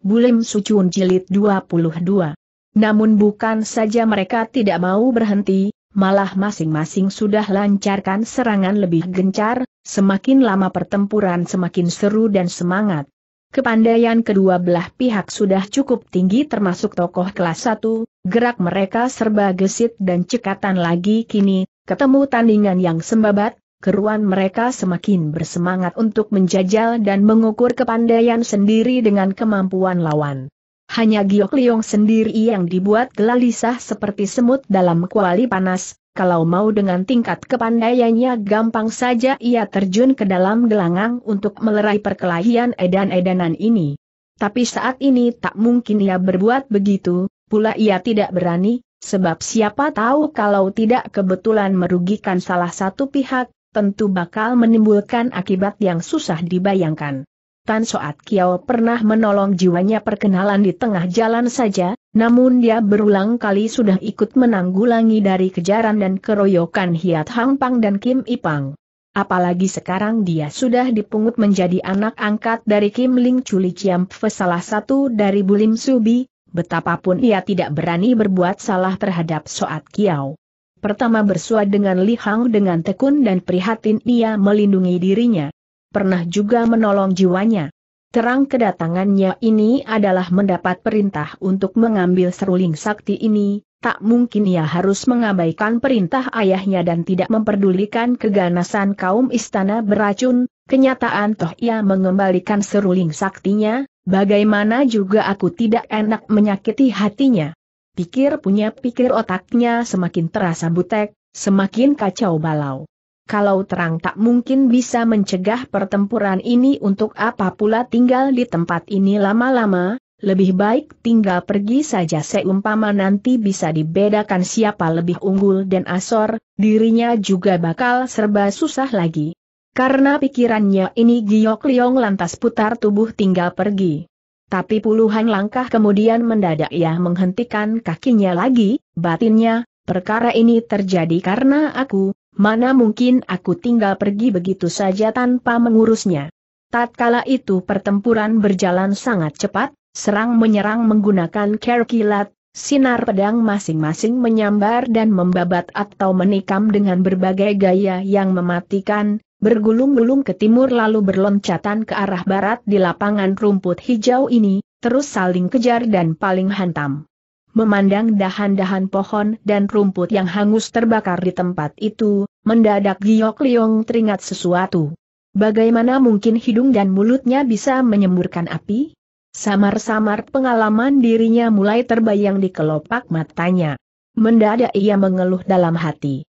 Bulim Sucun Jilid 22. Namun bukan saja mereka tidak mau berhenti, malah masing-masing sudah lancarkan serangan lebih gencar, semakin lama pertempuran semakin seru dan semangat. Kepandaian kedua belah pihak sudah cukup tinggi termasuk tokoh kelas 1, gerak mereka serba gesit dan cekatan lagi kini, ketemu tandingan yang sembabat, keruan mereka semakin bersemangat untuk menjajal dan mengukur kepandaian sendiri dengan kemampuan lawan. Hanya Giok Liong sendiri yang dibuat gelisah seperti semut dalam kuali panas, kalau mau dengan tingkat kepandaiannya gampang saja ia terjun ke dalam gelanggang untuk melerai perkelahian edan-edanan ini. Tapi saat ini tak mungkin ia berbuat begitu, pula ia tidak berani, sebab siapa tahu kalau tidak kebetulan merugikan salah satu pihak, tentu bakal menimbulkan akibat yang susah dibayangkan. Tan Soat Kiao pernah menolong jiwanya perkenalan di tengah jalan saja, namun dia berulang kali sudah ikut menanggulangi dari kejaran dan keroyokan Hiat Hang Pang dan Kim Ipang. Apalagi sekarang dia sudah dipungut menjadi anak angkat dari Kim Ling Chuli Chiam Pfe salah satu dari Bulim Subi, betapapun ia tidak berani berbuat salah terhadap Soat Kiao. Pertama bersua dengan Li Hang dengan tekun dan prihatin ia melindungi dirinya. Pernah juga menolong jiwanya. Terang kedatangannya ini adalah mendapat perintah untuk mengambil seruling sakti ini, tak mungkin ia harus mengabaikan perintah ayahnya dan tidak memperdulikan keganasan kaum istana beracun, kenyataan toh ia mengembalikan seruling saktinya, bagaimana juga aku tidak enak menyakiti hatinya pikir punya pikir otaknya semakin terasa butek, semakin kacau balau. Kalau terang tak mungkin bisa mencegah pertempuran ini untuk apa pula tinggal di tempat ini lama-lama, lebih baik tinggal pergi saja seumpama nanti bisa dibedakan siapa lebih unggul dan asor, dirinya juga bakal serba susah lagi. Karena pikirannya ini Giok Liong lantas putar tubuh tinggal pergi. Tapi puluhan langkah kemudian mendadak ia menghentikan kakinya lagi, batinnya, perkara ini terjadi karena aku, mana mungkin aku tinggal pergi begitu saja tanpa mengurusnya. Tatkala itu pertempuran berjalan sangat cepat, serang menyerang menggunakan kerkilat, kilat, sinar pedang masing-masing menyambar dan membabat atau menikam dengan berbagai gaya yang mematikan, bergulung-gulung ke timur lalu berloncatan ke arah barat di lapangan rumput hijau ini, terus saling kejar dan paling hantam. Memandang dahan-dahan pohon dan rumput yang hangus terbakar di tempat itu, mendadak Giok Liong teringat sesuatu. Bagaimana mungkin hidung dan mulutnya bisa menyemburkan api? Samar-samar pengalaman dirinya mulai terbayang di kelopak matanya. Mendadak ia mengeluh dalam hati.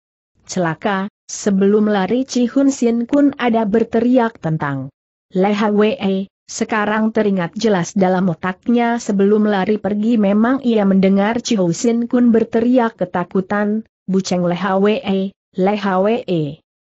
Celaka, sebelum lari Cihun Hun Sin Kun ada berteriak tentang Leha Wei, e, sekarang teringat jelas dalam otaknya sebelum lari pergi memang ia mendengar Cihun Hun Sin Kun berteriak ketakutan, Buceng Leha Wei, e, Leha Wei. E.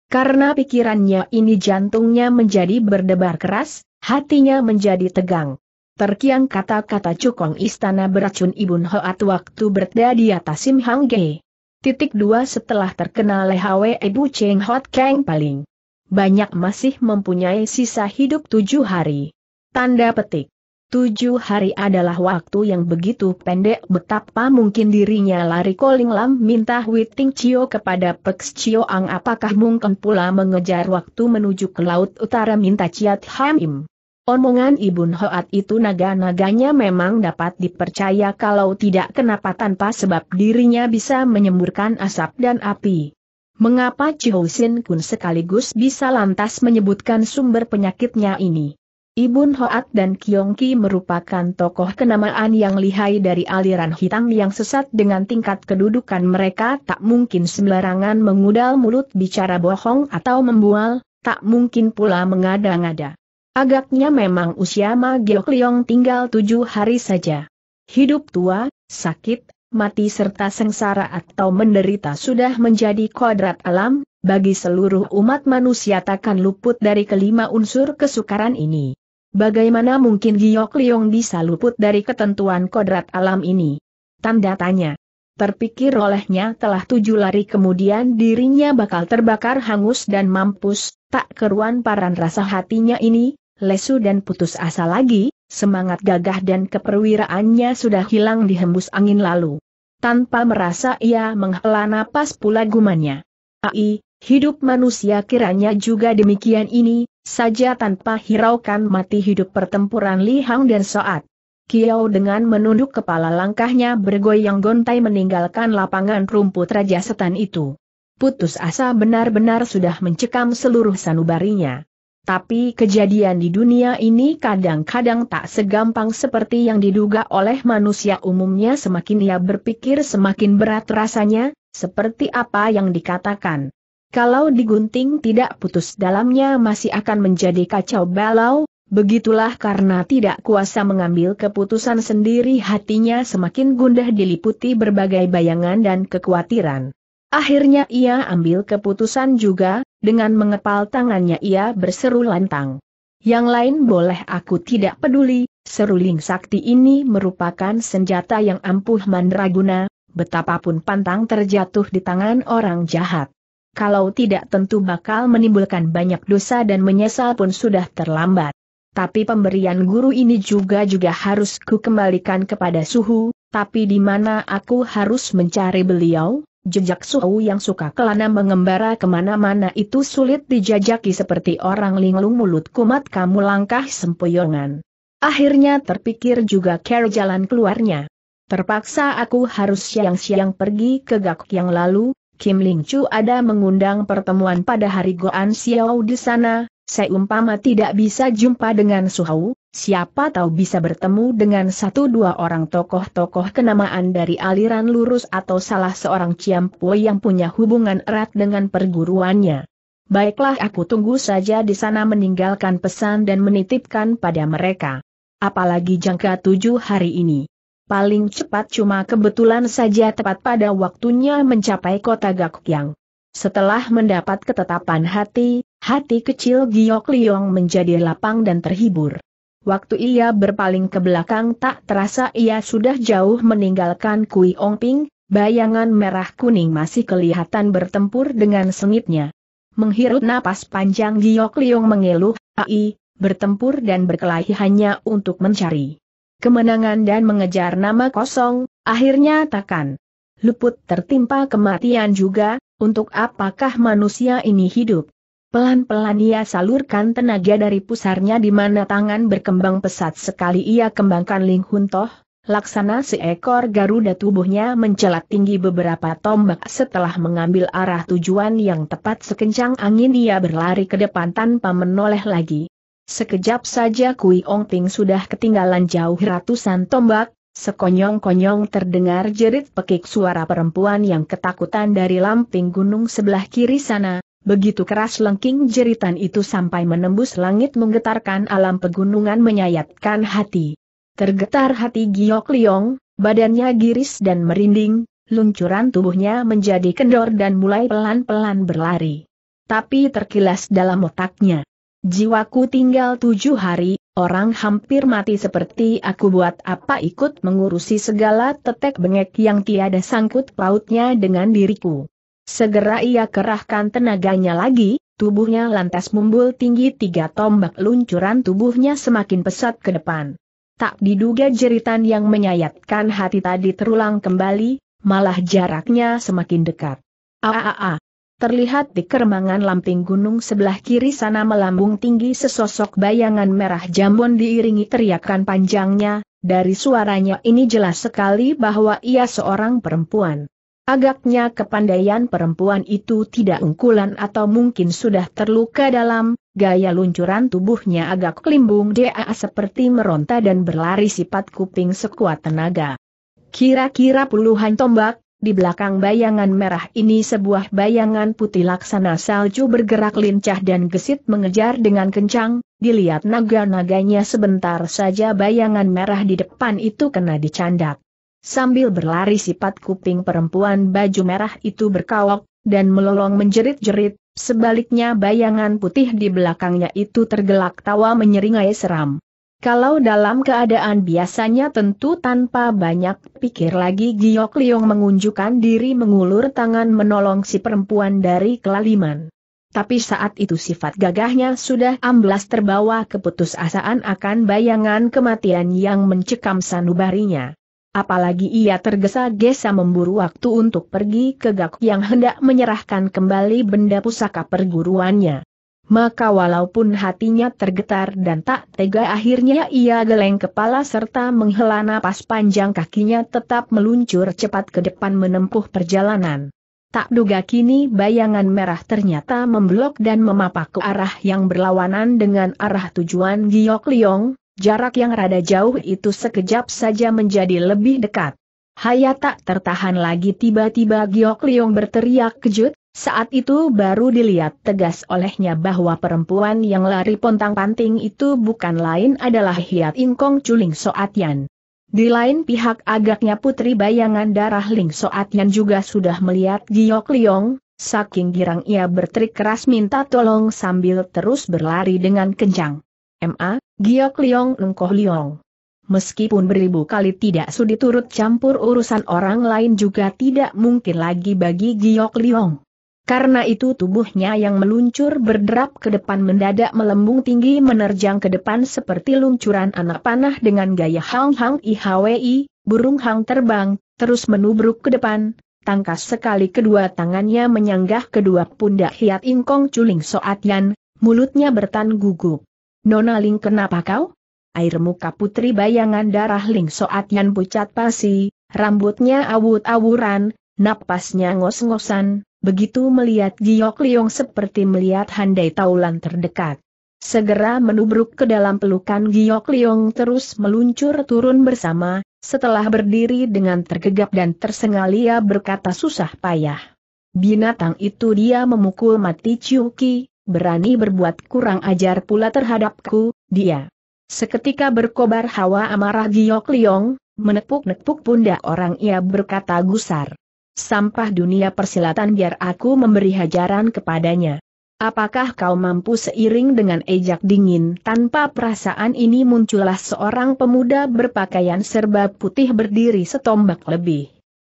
Karena pikirannya ini jantungnya menjadi berdebar keras, hatinya menjadi tegang. Terkiang kata-kata cukong istana beracun Ibun Hoat waktu berada di atas Sim Hang Ge. Titik dua setelah terkena lehawe Ibu Cheng Hot Kang paling banyak masih mempunyai sisa hidup tujuh hari. Tanda petik. Tujuh hari adalah waktu yang begitu pendek betapa mungkin dirinya lari calling Lam minta Witing Chio kepada Pek Chio Ang apakah mungkin pula mengejar waktu menuju ke Laut Utara minta Ciat Hamim. Omongan Ibun Hoat itu naga-naganya memang dapat dipercaya kalau tidak kenapa tanpa sebab dirinya bisa menyemburkan asap dan api. Mengapa Sin Kun sekaligus bisa lantas menyebutkan sumber penyakitnya ini? Ibun Hoat dan Ki merupakan tokoh kenamaan yang lihai dari aliran hitam yang sesat dengan tingkat kedudukan mereka tak mungkin sembarangan mengudal mulut bicara bohong atau membual, tak mungkin pula mengada-ngada. Agaknya memang usia Ma Giok Leong tinggal tujuh hari saja. Hidup tua, sakit, mati serta sengsara atau menderita sudah menjadi kodrat alam, bagi seluruh umat manusia takkan luput dari kelima unsur kesukaran ini. Bagaimana mungkin Giok Leong bisa luput dari ketentuan kodrat alam ini? Tanda tanya. Terpikir olehnya telah tujuh lari kemudian dirinya bakal terbakar hangus dan mampus, tak keruan paran rasa hatinya ini, lesu dan putus asa lagi, semangat gagah dan keperwiraannya sudah hilang dihembus angin lalu. Tanpa merasa ia menghela napas pula gumannya. Ai, hidup manusia kiranya juga demikian ini, saja tanpa hiraukan mati hidup pertempuran Lihang dan Soat. Kiao dengan menunduk kepala langkahnya bergoyang gontai meninggalkan lapangan rumput Raja Setan itu. Putus asa benar-benar sudah mencekam seluruh sanubarinya. Tapi kejadian di dunia ini kadang-kadang tak segampang seperti yang diduga oleh manusia umumnya semakin ia berpikir semakin berat rasanya, seperti apa yang dikatakan. Kalau digunting tidak putus dalamnya masih akan menjadi kacau balau, begitulah karena tidak kuasa mengambil keputusan sendiri hatinya semakin gundah diliputi berbagai bayangan dan kekhawatiran. Akhirnya ia ambil keputusan juga, dengan mengepal tangannya ia berseru lantang. Yang lain boleh aku tidak peduli, seruling sakti ini merupakan senjata yang ampuh mandraguna, betapapun pantang terjatuh di tangan orang jahat. Kalau tidak tentu bakal menimbulkan banyak dosa dan menyesal pun sudah terlambat. Tapi pemberian guru ini juga juga harus kukembalikan kepada suhu, tapi di mana aku harus mencari beliau? Jejak suhu yang suka kelana mengembara kemana-mana itu sulit dijajaki seperti orang linglung mulut kumat kamu langkah sempoyongan. Akhirnya terpikir juga care jalan keluarnya. Terpaksa aku harus siang-siang pergi ke gak yang lalu, Kim Ling Chu ada mengundang pertemuan pada hari Goan Xiao di sana, Saya umpama tidak bisa jumpa dengan Suhau, Siapa tahu bisa bertemu dengan satu dua orang tokoh-tokoh kenamaan dari aliran lurus atau salah seorang Ciampui yang punya hubungan erat dengan perguruannya. Baiklah aku tunggu saja di sana meninggalkan pesan dan menitipkan pada mereka. Apalagi jangka tujuh hari ini. Paling cepat cuma kebetulan saja tepat pada waktunya mencapai kota Gakyang. Setelah mendapat ketetapan hati, hati kecil Giok Liong menjadi lapang dan terhibur. Waktu ia berpaling ke belakang tak terasa ia sudah jauh meninggalkan Kui Ong Ping, bayangan merah kuning masih kelihatan bertempur dengan sengitnya. Menghirup napas panjang Giok Liong mengeluh, ai, bertempur dan berkelahi hanya untuk mencari kemenangan dan mengejar nama kosong, akhirnya takkan luput tertimpa kematian juga, untuk apakah manusia ini hidup? Pelan-pelan ia salurkan tenaga dari pusarnya di mana tangan berkembang pesat sekali ia kembangkan Ling Hun Toh, laksana seekor Garuda tubuhnya mencelat tinggi beberapa tombak setelah mengambil arah tujuan yang tepat sekencang angin ia berlari ke depan tanpa menoleh lagi. Sekejap saja Kui Ong Ting sudah ketinggalan jauh ratusan tombak, Sekonyong-konyong terdengar jerit pekik suara perempuan yang ketakutan dari lamping gunung sebelah kiri sana, Begitu keras lengking jeritan itu sampai menembus langit menggetarkan alam pegunungan menyayatkan hati. Tergetar hati Giok Liong, badannya giris dan merinding, luncuran tubuhnya menjadi kendor dan mulai pelan-pelan berlari. Tapi terkilas dalam otaknya. Jiwaku tinggal tujuh hari, orang hampir mati seperti aku buat apa ikut mengurusi segala tetek bengek yang tiada sangkut pautnya dengan diriku. Segera ia kerahkan tenaganya lagi, tubuhnya lantas mumbul tinggi tiga tombak luncuran tubuhnya semakin pesat ke depan. Tak diduga jeritan yang menyayatkan hati tadi terulang kembali, malah jaraknya semakin dekat. Aaaa. Ah, ah, ah. Terlihat di keremangan lamping gunung sebelah kiri sana melambung tinggi sesosok bayangan merah jambon diiringi teriakan panjangnya, dari suaranya ini jelas sekali bahwa ia seorang perempuan. Agaknya kepandaian perempuan itu tidak unggulan atau mungkin sudah terluka dalam, gaya luncuran tubuhnya agak kelimbung dia seperti meronta dan berlari sifat kuping sekuat tenaga. Kira-kira puluhan tombak, di belakang bayangan merah ini sebuah bayangan putih laksana salju bergerak lincah dan gesit mengejar dengan kencang, dilihat naga-naganya sebentar saja bayangan merah di depan itu kena dicandak. Sambil berlari sifat kuping perempuan baju merah itu berkawok, dan melolong menjerit-jerit, sebaliknya bayangan putih di belakangnya itu tergelak tawa menyeringai seram. Kalau dalam keadaan biasanya tentu tanpa banyak pikir lagi Giok Liong mengunjukkan diri mengulur tangan menolong si perempuan dari kelaliman. Tapi saat itu sifat gagahnya sudah amblas terbawa keputusasaan akan bayangan kematian yang mencekam sanubarinya. Apalagi ia tergesa-gesa memburu waktu untuk pergi ke Gak yang hendak menyerahkan kembali benda pusaka perguruannya. Maka walaupun hatinya tergetar dan tak tega akhirnya ia geleng kepala serta menghela napas panjang kakinya tetap meluncur cepat ke depan menempuh perjalanan. Tak duga kini bayangan merah ternyata memblok dan memapak ke arah yang berlawanan dengan arah tujuan Giok Liong, Jarak yang rada jauh itu sekejap saja menjadi lebih dekat. Hayat tak tertahan lagi tiba-tiba Giok Liong berteriak kejut, saat itu baru dilihat tegas olehnya bahwa perempuan yang lari pontang-panting itu bukan lain adalah Hiat Ingkong Culing Soatian. Di lain pihak agaknya putri bayangan darah Ling Soatian juga sudah melihat Giok Liong, saking girang ia berterik keras minta tolong sambil terus berlari dengan kencang. MA, Giok Liong Engkoh Liong. Meskipun beribu kali tidak sudi turut campur urusan orang lain juga tidak mungkin lagi bagi Giok Liong. Karena itu tubuhnya yang meluncur berderap ke depan mendadak melembung tinggi menerjang ke depan seperti luncuran anak panah dengan gaya Hang Hang IHWI, burung hang terbang, terus menubruk ke depan, tangkas sekali kedua tangannya menyanggah kedua pundak hiat ingkong culing soat yan, mulutnya bertan gugup. Nona Ling kenapa kau? Air muka putri bayangan darah Ling Soat Yan pucat pasi, rambutnya awut-awuran, napasnya ngos-ngosan, begitu melihat Giok Liong seperti melihat handai taulan terdekat. Segera menubruk ke dalam pelukan Giok Liong terus meluncur turun bersama, setelah berdiri dengan tergegap dan tersengal ia berkata susah payah. Binatang itu dia memukul mati Ciuki, berani berbuat kurang ajar pula terhadapku, dia. Seketika berkobar hawa amarah Giok Liong, menepuk-nepuk pundak orang ia berkata gusar. Sampah dunia persilatan biar aku memberi hajaran kepadanya. Apakah kau mampu seiring dengan ejak dingin tanpa perasaan ini muncullah seorang pemuda berpakaian serba putih berdiri setombak lebih.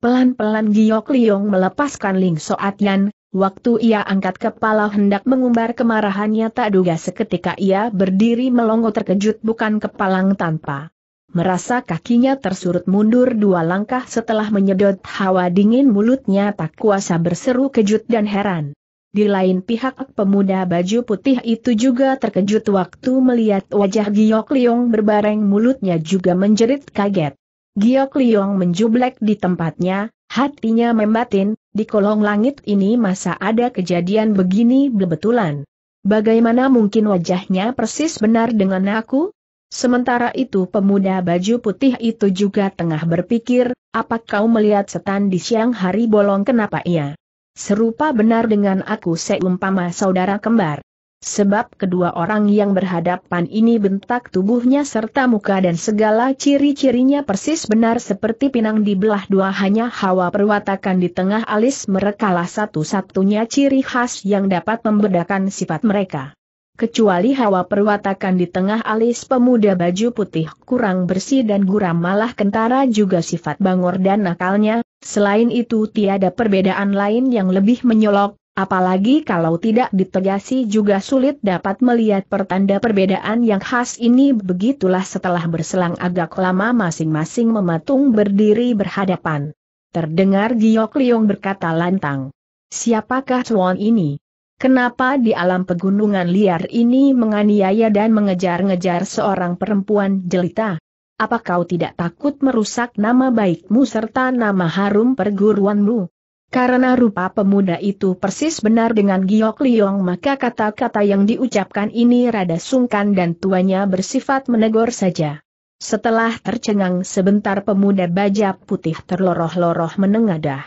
Pelan-pelan Giok Liong melepaskan Ling Soat Yan, Waktu ia angkat kepala hendak mengumbar kemarahannya tak duga seketika ia berdiri melongo terkejut bukan kepalang tanpa. Merasa kakinya tersurut mundur dua langkah setelah menyedot hawa dingin mulutnya tak kuasa berseru kejut dan heran. Di lain pihak pemuda baju putih itu juga terkejut waktu melihat wajah Giok Liong berbareng mulutnya juga menjerit kaget. Giok Liong menjublek di tempatnya, Hatinya membatin, di kolong langit ini masa ada kejadian begini bebetulan. Bagaimana mungkin wajahnya persis benar dengan aku? Sementara itu pemuda baju putih itu juga tengah berpikir, apa kau melihat setan di siang hari bolong kenapa ia? Serupa benar dengan aku seumpama saudara kembar. Sebab kedua orang yang berhadapan ini bentak tubuhnya serta muka dan segala ciri-cirinya persis benar seperti pinang di belah dua hanya hawa perwatakan di tengah alis merekalah satu-satunya ciri khas yang dapat membedakan sifat mereka. Kecuali hawa perwatakan di tengah alis pemuda baju putih kurang bersih dan guram malah kentara juga sifat bangor dan nakalnya, selain itu tiada perbedaan lain yang lebih menyolok, Apalagi kalau tidak ditegasi juga sulit dapat melihat pertanda perbedaan yang khas ini begitulah setelah berselang agak lama masing-masing mematung berdiri berhadapan. Terdengar Giok Liong berkata lantang. Siapakah Chuan ini? Kenapa di alam pegunungan liar ini menganiaya dan mengejar-ngejar seorang perempuan jelita? Apa kau tidak takut merusak nama baikmu serta nama harum perguruanmu? Karena rupa pemuda itu persis benar dengan Giok Liong maka kata-kata yang diucapkan ini rada sungkan dan tuanya bersifat menegur saja. Setelah tercengang sebentar pemuda baja putih terloroh-loroh menengadah.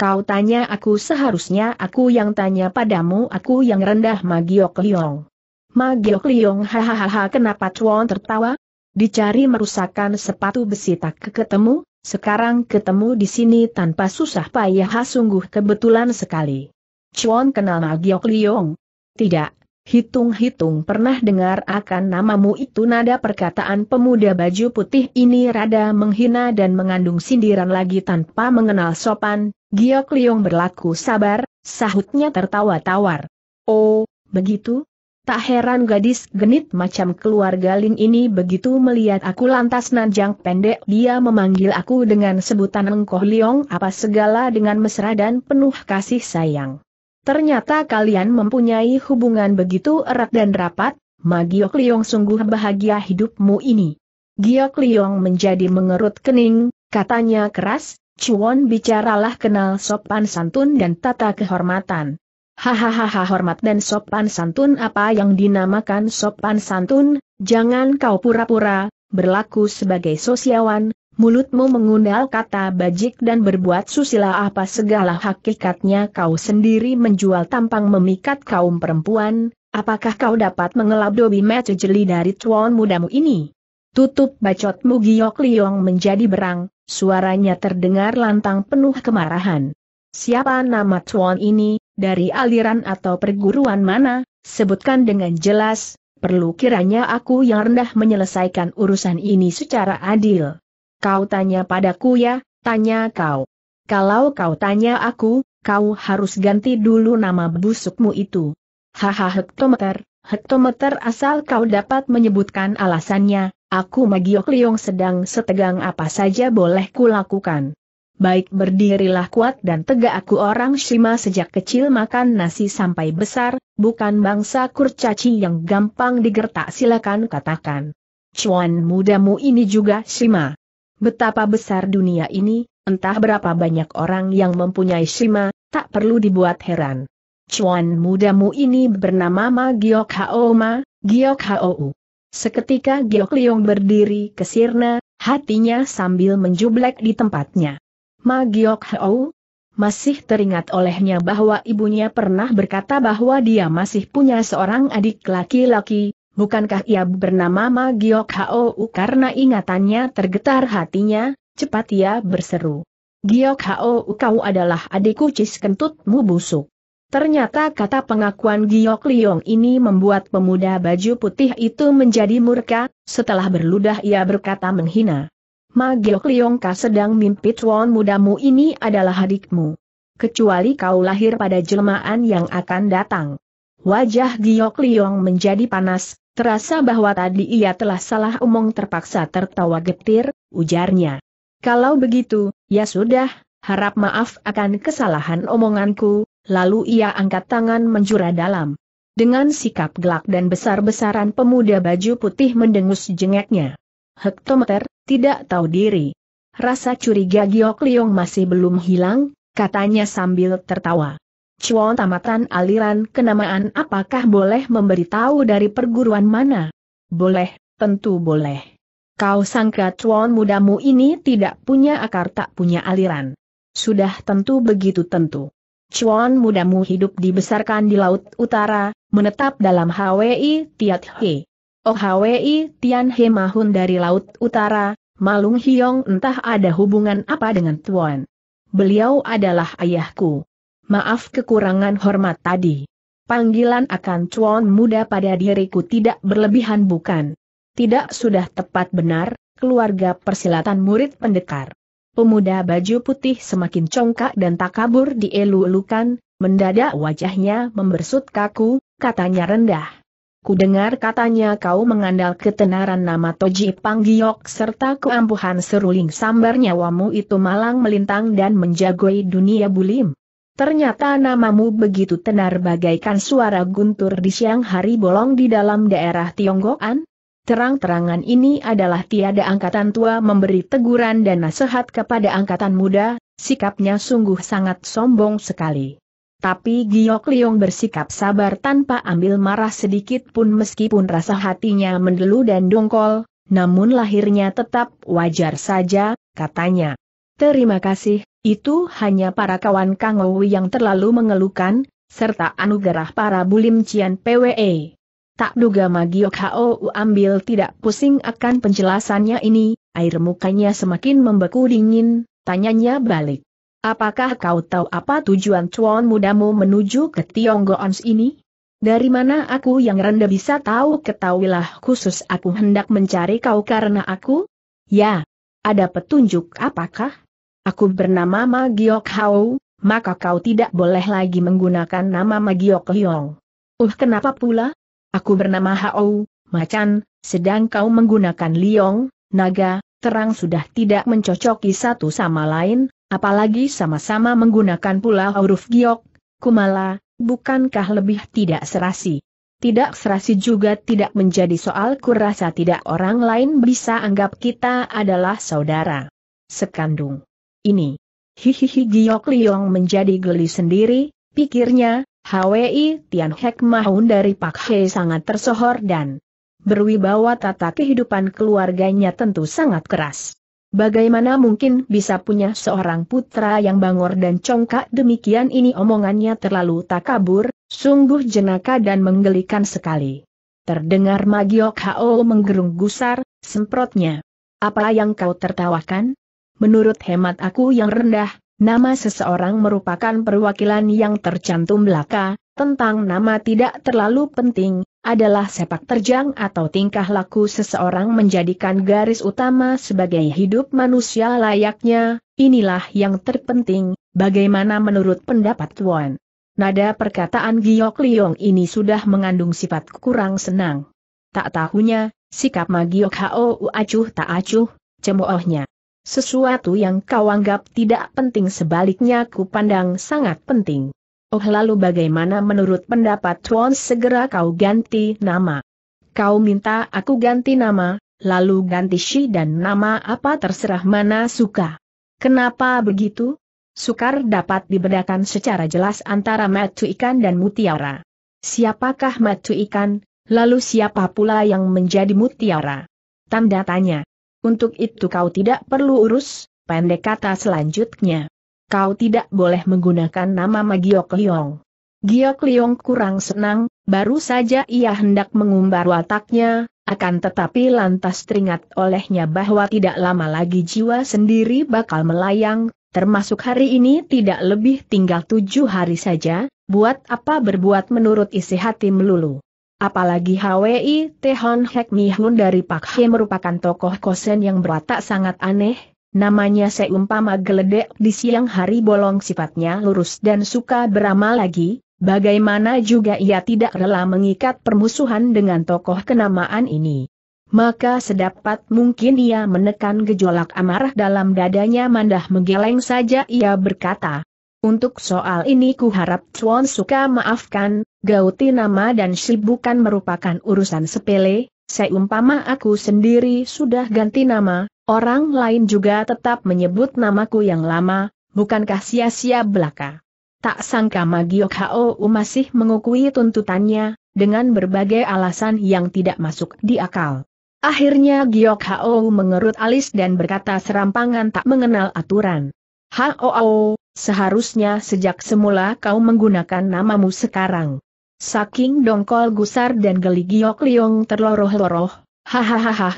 Kau tanya aku seharusnya aku yang tanya padamu aku yang rendah Ma Giok Liong. Giok Liong hahaha kenapa cuan tertawa? Dicari merusakkan sepatu besi tak ketemu? Sekarang ketemu di sini tanpa susah payah sungguh kebetulan sekali. Chuan kenal Ma Giok Liong? Tidak, Hitung-hitung pernah dengar akan namamu itu nada perkataan pemuda baju putih ini rada menghina dan mengandung sindiran lagi tanpa mengenal sopan, Giok Liong berlaku sabar, sahutnya tertawa tawar. Oh, begitu? Tak heran gadis genit macam keluarga Ling ini begitu melihat aku lantas nanjang pendek dia memanggil aku dengan sebutan engkoh liong apa segala dengan mesra dan penuh kasih sayang. Ternyata kalian mempunyai hubungan begitu erat dan rapat, Magiok Liong sungguh bahagia hidupmu ini. Giok Liong menjadi mengerut kening, katanya keras, Cuan bicaralah kenal sopan santun dan tata kehormatan. Hahaha hormat dan sopan santun apa yang dinamakan sopan santun, jangan kau pura-pura, berlaku sebagai sosiawan, mulutmu mengundal kata bajik dan berbuat susila apa segala hakikatnya kau sendiri menjual tampang memikat kaum perempuan, apakah kau dapat mengelab dobi mata jeli dari tuan mudamu ini? Tutup bacotmu giok liong menjadi berang, suaranya terdengar lantang penuh kemarahan. Siapa nama tuan ini, dari aliran atau perguruan mana, sebutkan dengan jelas, perlu kiranya aku yang rendah menyelesaikan urusan ini secara adil. Kau tanya padaku ya, tanya kau. Kalau kau tanya aku, kau harus ganti dulu nama busukmu itu. Haha hektometer, hektometer asal kau dapat menyebutkan alasannya, aku Magiok Liong sedang setegang apa saja boleh kulakukan baik berdirilah kuat dan tegak aku orang Shima sejak kecil makan nasi sampai besar, bukan bangsa kurcaci yang gampang digertak silakan katakan. Cuan mudamu ini juga Shima. Betapa besar dunia ini, entah berapa banyak orang yang mempunyai Shima, tak perlu dibuat heran. Cuan mudamu ini bernama Ma Giok Haoma, Giok Haou. Seketika Giok Liong berdiri ke sirna, hatinya sambil menjublek di tempatnya. Ma Giok Masih teringat olehnya bahwa ibunya pernah berkata bahwa dia masih punya seorang adik laki-laki, bukankah ia bernama Ma Giok Hao? Karena ingatannya tergetar hatinya, cepat ia berseru. Giok Hau kau adalah adikku cis kentutmu busuk. Ternyata kata pengakuan Giok Liong ini membuat pemuda baju putih itu menjadi murka, setelah berludah ia berkata menghina. Ma Geok sedang mimpi tuan mudamu ini adalah adikmu. Kecuali kau lahir pada jelmaan yang akan datang. Wajah Giok Liong menjadi panas, terasa bahwa tadi ia telah salah omong terpaksa tertawa getir, ujarnya. Kalau begitu, ya sudah, harap maaf akan kesalahan omonganku, lalu ia angkat tangan menjura dalam. Dengan sikap gelak dan besar-besaran pemuda baju putih mendengus jengeknya. Hektometer, tidak tahu diri. Rasa curiga Giok Liong masih belum hilang, katanya sambil tertawa. Cuan tamatan aliran kenamaan apakah boleh memberitahu dari perguruan mana? Boleh, tentu boleh. Kau sangka cuan mudamu ini tidak punya akar tak punya aliran. Sudah tentu begitu tentu. Cuan mudamu hidup dibesarkan di Laut Utara, menetap dalam HWI Tiat He. Hwi Tian He Mahun dari Laut Utara, Malung Hiong entah ada hubungan apa dengan Tuan. Beliau adalah ayahku. Maaf kekurangan hormat tadi. Panggilan akan Tuan muda pada diriku tidak berlebihan bukan? Tidak sudah tepat benar, keluarga persilatan murid pendekar. Pemuda baju putih semakin congkak dan takabur dielulukan, mendadak wajahnya membersut kaku, katanya rendah dengar katanya kau mengandal ketenaran nama Toji Panggiok serta keampuhan seruling sambar nyawamu itu malang melintang dan menjagoi dunia bulim. Ternyata namamu begitu tenar bagaikan suara guntur di siang hari bolong di dalam daerah Tionggoan. Terang-terangan ini adalah tiada angkatan tua memberi teguran dan nasihat kepada angkatan muda, sikapnya sungguh sangat sombong sekali. Tapi Giok Liong bersikap sabar tanpa ambil marah sedikit pun meskipun rasa hatinya mendelu dan dongkol, namun lahirnya tetap wajar saja, katanya. Terima kasih, itu hanya para kawan Kang Owi yang terlalu mengeluhkan, serta anugerah para bulim Cian PWE. Tak duga Magiok Hou ambil tidak pusing akan penjelasannya ini, air mukanya semakin membeku dingin, tanyanya balik. Apakah kau tahu apa tujuan cuan mudamu menuju ke Tionggoans ini? Dari mana aku yang rendah bisa tahu ketahuilah khusus aku hendak mencari kau karena aku? Ya, ada petunjuk apakah? Aku bernama Magiok Hao, maka kau tidak boleh lagi menggunakan nama Magiok Hyong. Uh kenapa pula? Aku bernama Hao, macan, sedang kau menggunakan Liong, naga, terang sudah tidak mencocoki satu sama lain, Apalagi sama-sama menggunakan pula huruf giok, kumala, bukankah lebih tidak serasi? Tidak serasi juga tidak menjadi soal kurasa tidak orang lain bisa anggap kita adalah saudara. Sekandung. Ini. Hihihi giok liong menjadi geli sendiri, pikirnya, HWI Tian Hek Mahun dari Pak He sangat tersohor dan berwibawa tata kehidupan keluarganya tentu sangat keras. Bagaimana mungkin bisa punya seorang putra yang bangor dan congkak demikian ini omongannya terlalu takabur, sungguh jenaka dan menggelikan sekali. Terdengar Magiok Hao menggerung gusar, semprotnya. Apa yang kau tertawakan? Menurut hemat aku yang rendah, nama seseorang merupakan perwakilan yang tercantum belaka, tentang nama tidak terlalu penting, adalah sepak terjang atau tingkah laku seseorang menjadikan garis utama sebagai hidup manusia layaknya, inilah yang terpenting, bagaimana menurut pendapat Tuan. Nada perkataan Giok Liong ini sudah mengandung sifat kurang senang. Tak tahunya, sikap Magiok U acuh tak acuh, cemoohnya. Sesuatu yang kau anggap tidak penting sebaliknya ku pandang sangat penting. Oh lalu bagaimana menurut pendapat Tuan segera kau ganti nama? Kau minta aku ganti nama, lalu ganti si dan nama apa terserah mana suka. Kenapa begitu? Sukar dapat dibedakan secara jelas antara matu ikan dan mutiara. Siapakah matu ikan, lalu siapa pula yang menjadi mutiara? Tanda tanya. Untuk itu kau tidak perlu urus, pendek kata selanjutnya kau tidak boleh menggunakan nama Magiok Liong. Giok Liong kurang senang, baru saja ia hendak mengumbar wataknya, akan tetapi lantas teringat olehnya bahwa tidak lama lagi jiwa sendiri bakal melayang, termasuk hari ini tidak lebih tinggal tujuh hari saja, buat apa berbuat menurut isi hati melulu. Apalagi HWI Tehon Hek Mihun dari Pak He merupakan tokoh kosen yang berwatak sangat aneh, Namanya seumpama geledek di siang hari bolong sifatnya lurus dan suka beramal lagi, bagaimana juga ia tidak rela mengikat permusuhan dengan tokoh kenamaan ini. Maka sedapat mungkin ia menekan gejolak amarah dalam dadanya mandah menggeleng saja ia berkata. Untuk soal ini ku harap Swan suka maafkan, Gauti nama dan sibukan merupakan urusan sepele, Seumpama aku sendiri sudah ganti nama, orang lain juga tetap menyebut namaku yang lama, bukankah sia-sia belaka? Tak sangka Magiok Hou masih mengukui tuntutannya, dengan berbagai alasan yang tidak masuk di akal. Akhirnya Giok Hao mengerut alis dan berkata serampangan tak mengenal aturan. Hao, seharusnya sejak semula kau menggunakan namamu sekarang. Saking dongkol gusar dan geli Giok Liong terloroh-loroh, hahaha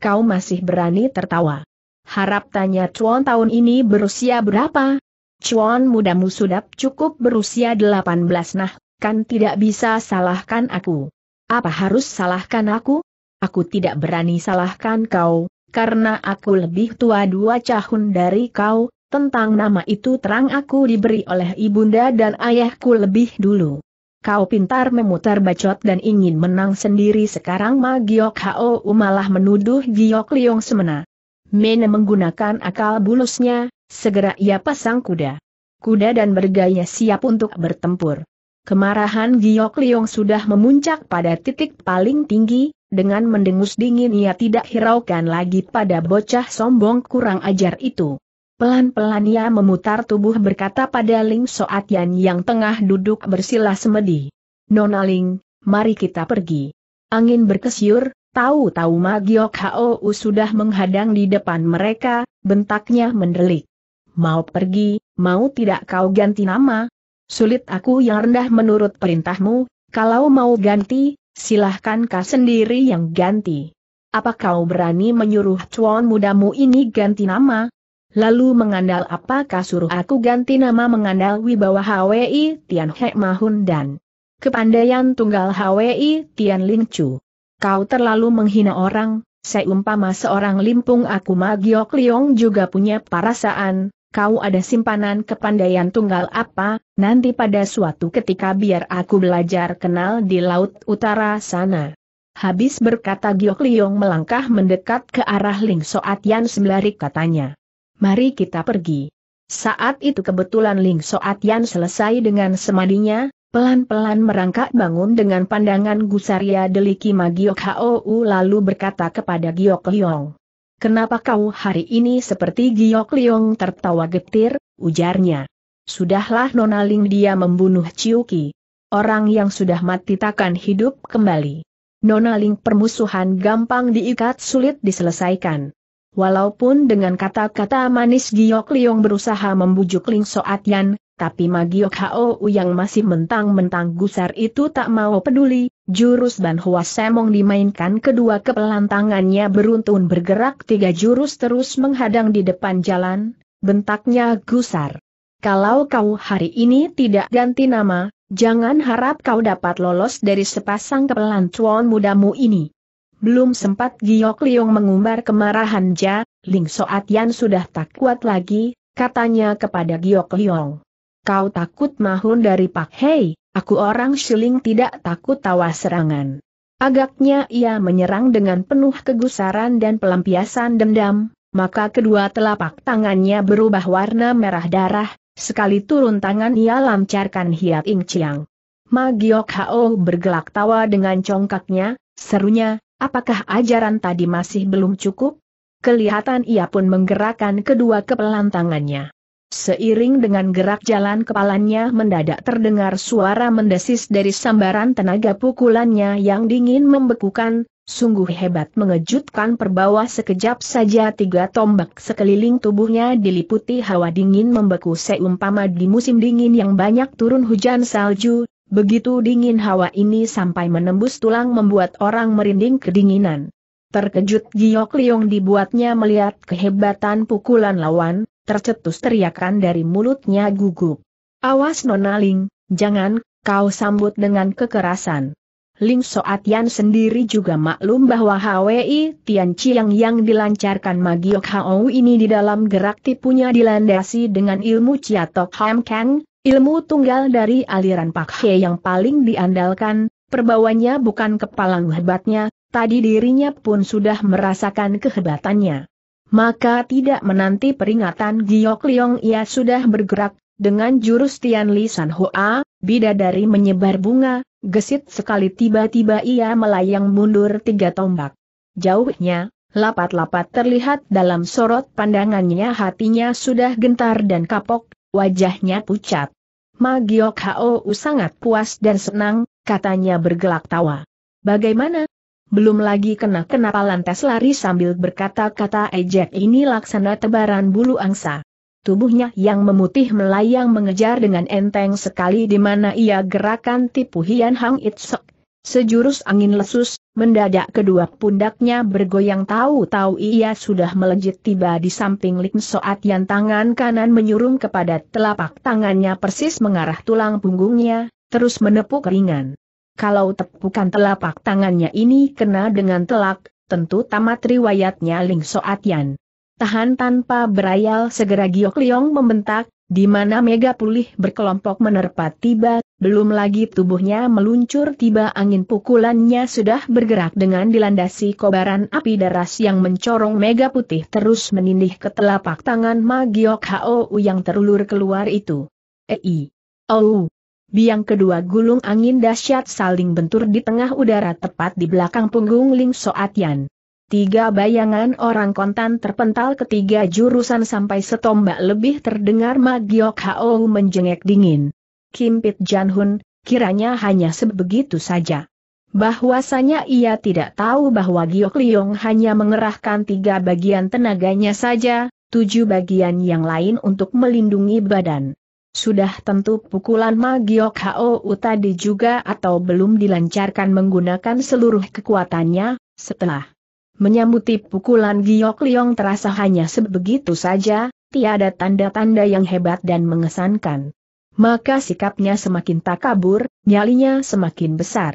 Kau masih berani tertawa. Harap tanya Chuan tahun ini berusia berapa? Chuan mudamu sudah cukup berusia 18 nah, kan tidak bisa salahkan aku. Apa harus salahkan aku? Aku tidak berani salahkan kau, karena aku lebih tua dua tahun dari kau, tentang nama itu terang aku diberi oleh ibunda dan ayahku lebih dulu. Kau pintar memutar bacot dan ingin menang sendiri sekarang Ma Giok Hao malah menuduh Giok Liong semena. Mena menggunakan akal bulusnya, segera ia pasang kuda. Kuda dan bergaya siap untuk bertempur. Kemarahan Giok Liong sudah memuncak pada titik paling tinggi, dengan mendengus dingin ia tidak hiraukan lagi pada bocah sombong kurang ajar itu. Pelan-pelan ia memutar tubuh berkata pada Ling Soat Yan yang tengah duduk bersila semedi. Nona Ling, mari kita pergi. Angin berkesiur, tahu-tahu Ma Hou sudah menghadang di depan mereka, bentaknya mendelik. Mau pergi, mau tidak kau ganti nama? Sulit aku yang rendah menurut perintahmu, kalau mau ganti, silahkan kau sendiri yang ganti. Apa kau berani menyuruh cuan mudamu ini ganti nama? Lalu mengandal apakah suruh aku ganti nama mengandal wibawa HWI Tian Hek Mahun dan kepandaian tunggal HWI Tian Ling Chu. Kau terlalu menghina orang, Saya umpama seorang limpung aku Magiok Liong juga punya perasaan, kau ada simpanan kepandaian tunggal apa, nanti pada suatu ketika biar aku belajar kenal di Laut Utara sana. Habis berkata Giok Liong melangkah mendekat ke arah Ling Soat Yan sembari katanya. Mari kita pergi. Saat itu kebetulan Ling Soat Yan selesai dengan semadinya, pelan-pelan merangkak bangun dengan pandangan Gusaria Deliki Magiok Hou lalu berkata kepada Giok Liong. Kenapa kau hari ini seperti Giok Liong tertawa getir, ujarnya. Sudahlah Nona Ling dia membunuh Ciuki. Orang yang sudah mati takkan hidup kembali. Nona Ling permusuhan gampang diikat sulit diselesaikan. Walaupun dengan kata-kata manis Giok Liong berusaha membujuk Ling Soatian, Yan, tapi Giok Hao yang masih mentang-mentang gusar itu tak mau peduli, jurus Ban Hua Semong dimainkan kedua kepelan beruntun bergerak tiga jurus terus menghadang di depan jalan, bentaknya gusar. Kalau kau hari ini tidak ganti nama, jangan harap kau dapat lolos dari sepasang kepelan cuan mudamu ini. Belum sempat Giok Liong mengumbar kemarahan Ja, Ling Soat Yan sudah tak kuat lagi, katanya kepada Giok Liong. Kau takut mahun dari Pak Hei, aku orang Shiling tidak takut tawa serangan. Agaknya ia menyerang dengan penuh kegusaran dan pelampiasan dendam, maka kedua telapak tangannya berubah warna merah darah, sekali turun tangan ia lancarkan hiat Ing ciang. Ma Giok Hao bergelak tawa dengan congkaknya, serunya, apakah ajaran tadi masih belum cukup? Kelihatan ia pun menggerakkan kedua kepelan Seiring dengan gerak jalan kepalanya mendadak terdengar suara mendesis dari sambaran tenaga pukulannya yang dingin membekukan, sungguh hebat mengejutkan perbawa sekejap saja tiga tombak sekeliling tubuhnya diliputi hawa dingin membeku seumpama di musim dingin yang banyak turun hujan salju, Begitu dingin hawa ini sampai menembus tulang membuat orang merinding kedinginan. Terkejut Giok Liong dibuatnya melihat kehebatan pukulan lawan, tercetus teriakan dari mulutnya gugup. Awas Nona Ling, jangan, kau sambut dengan kekerasan. Ling Soatian sendiri juga maklum bahwa HWI Tian Chiang yang dilancarkan Magiok Hao ini di dalam gerak tipunya dilandasi dengan ilmu Ciatok Ham Kang, Ilmu tunggal dari aliran Pak He yang paling diandalkan, perbawanya bukan kepalang hebatnya, tadi dirinya pun sudah merasakan kehebatannya. Maka tidak menanti peringatan Giok Liong ia sudah bergerak, dengan jurus Tian Li San Hoa, bidadari menyebar bunga, gesit sekali tiba-tiba ia melayang mundur tiga tombak. Jauhnya, lapat-lapat terlihat dalam sorot pandangannya hatinya sudah gentar dan kapok Wajahnya pucat. Magiok Hou sangat puas dan senang, katanya bergelak tawa. Bagaimana? Belum lagi kena-kenapa lantas lari sambil berkata-kata ejek ini laksana tebaran bulu angsa. Tubuhnya yang memutih melayang mengejar dengan enteng sekali di mana ia gerakan tipu Hian Hang It Sok Sejurus angin lesus, mendadak kedua pundaknya bergoyang tahu-tahu ia sudah melejit tiba di samping Lim Soat yang tangan kanan menyurung kepada telapak tangannya persis mengarah tulang punggungnya, terus menepuk ringan. Kalau tepukan telapak tangannya ini kena dengan telak, tentu tamat riwayatnya Ling Soat Yan. Tahan tanpa berayal segera Giok Liong membentak, di mana Mega Pulih berkelompok menerpa tiba belum lagi tubuhnya meluncur tiba angin pukulannya sudah bergerak dengan dilandasi kobaran api deras yang mencorong mega putih terus menindih ke telapak tangan Magiok Hou yang terulur keluar itu. Ei! Oh! Biang kedua gulung angin dahsyat saling bentur di tengah udara tepat di belakang punggung Ling Soatian. Tiga bayangan orang kontan terpental ketiga jurusan sampai setombak lebih terdengar Magiok Hao menjengek dingin. Kim Pit Jan Hun, kiranya hanya sebegitu saja. Bahwasanya ia tidak tahu bahwa Giok Liong hanya mengerahkan tiga bagian tenaganya saja, tujuh bagian yang lain untuk melindungi badan. Sudah tentu pukulan Ma Giok U tadi juga atau belum dilancarkan menggunakan seluruh kekuatannya, setelah menyambuti pukulan Giok Liong terasa hanya sebegitu saja, tiada tanda-tanda yang hebat dan mengesankan maka sikapnya semakin takabur, nyalinya semakin besar.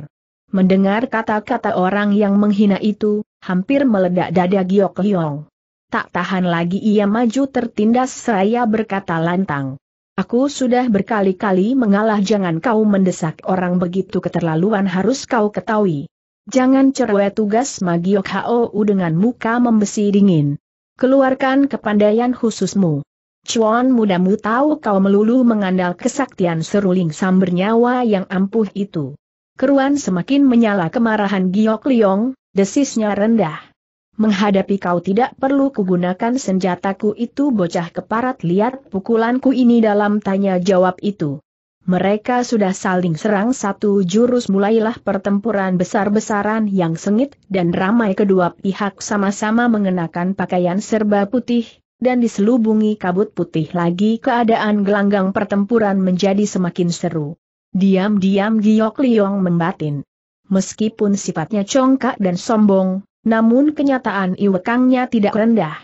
Mendengar kata-kata orang yang menghina itu, hampir meledak dada Giok Leong. Tak tahan lagi ia maju tertindas seraya berkata lantang. Aku sudah berkali-kali mengalah jangan kau mendesak orang begitu keterlaluan harus kau ketahui. Jangan cerewet tugas Magiok Hou dengan muka membesi dingin. Keluarkan kepandaian khususmu. Cuan mudamu tahu kau melulu mengandal kesaktian seruling samber nyawa yang ampuh itu. Keruan semakin menyala kemarahan Giok Liong, desisnya rendah. Menghadapi kau tidak perlu kugunakan senjataku itu bocah keparat lihat pukulanku ini dalam tanya jawab itu. Mereka sudah saling serang satu jurus mulailah pertempuran besar-besaran yang sengit dan ramai kedua pihak sama-sama mengenakan pakaian serba putih, dan diselubungi kabut putih lagi keadaan gelanggang pertempuran menjadi semakin seru. Diam-diam Giok Liong membatin. Meskipun sifatnya congkak dan sombong, namun kenyataan iwekangnya tidak rendah.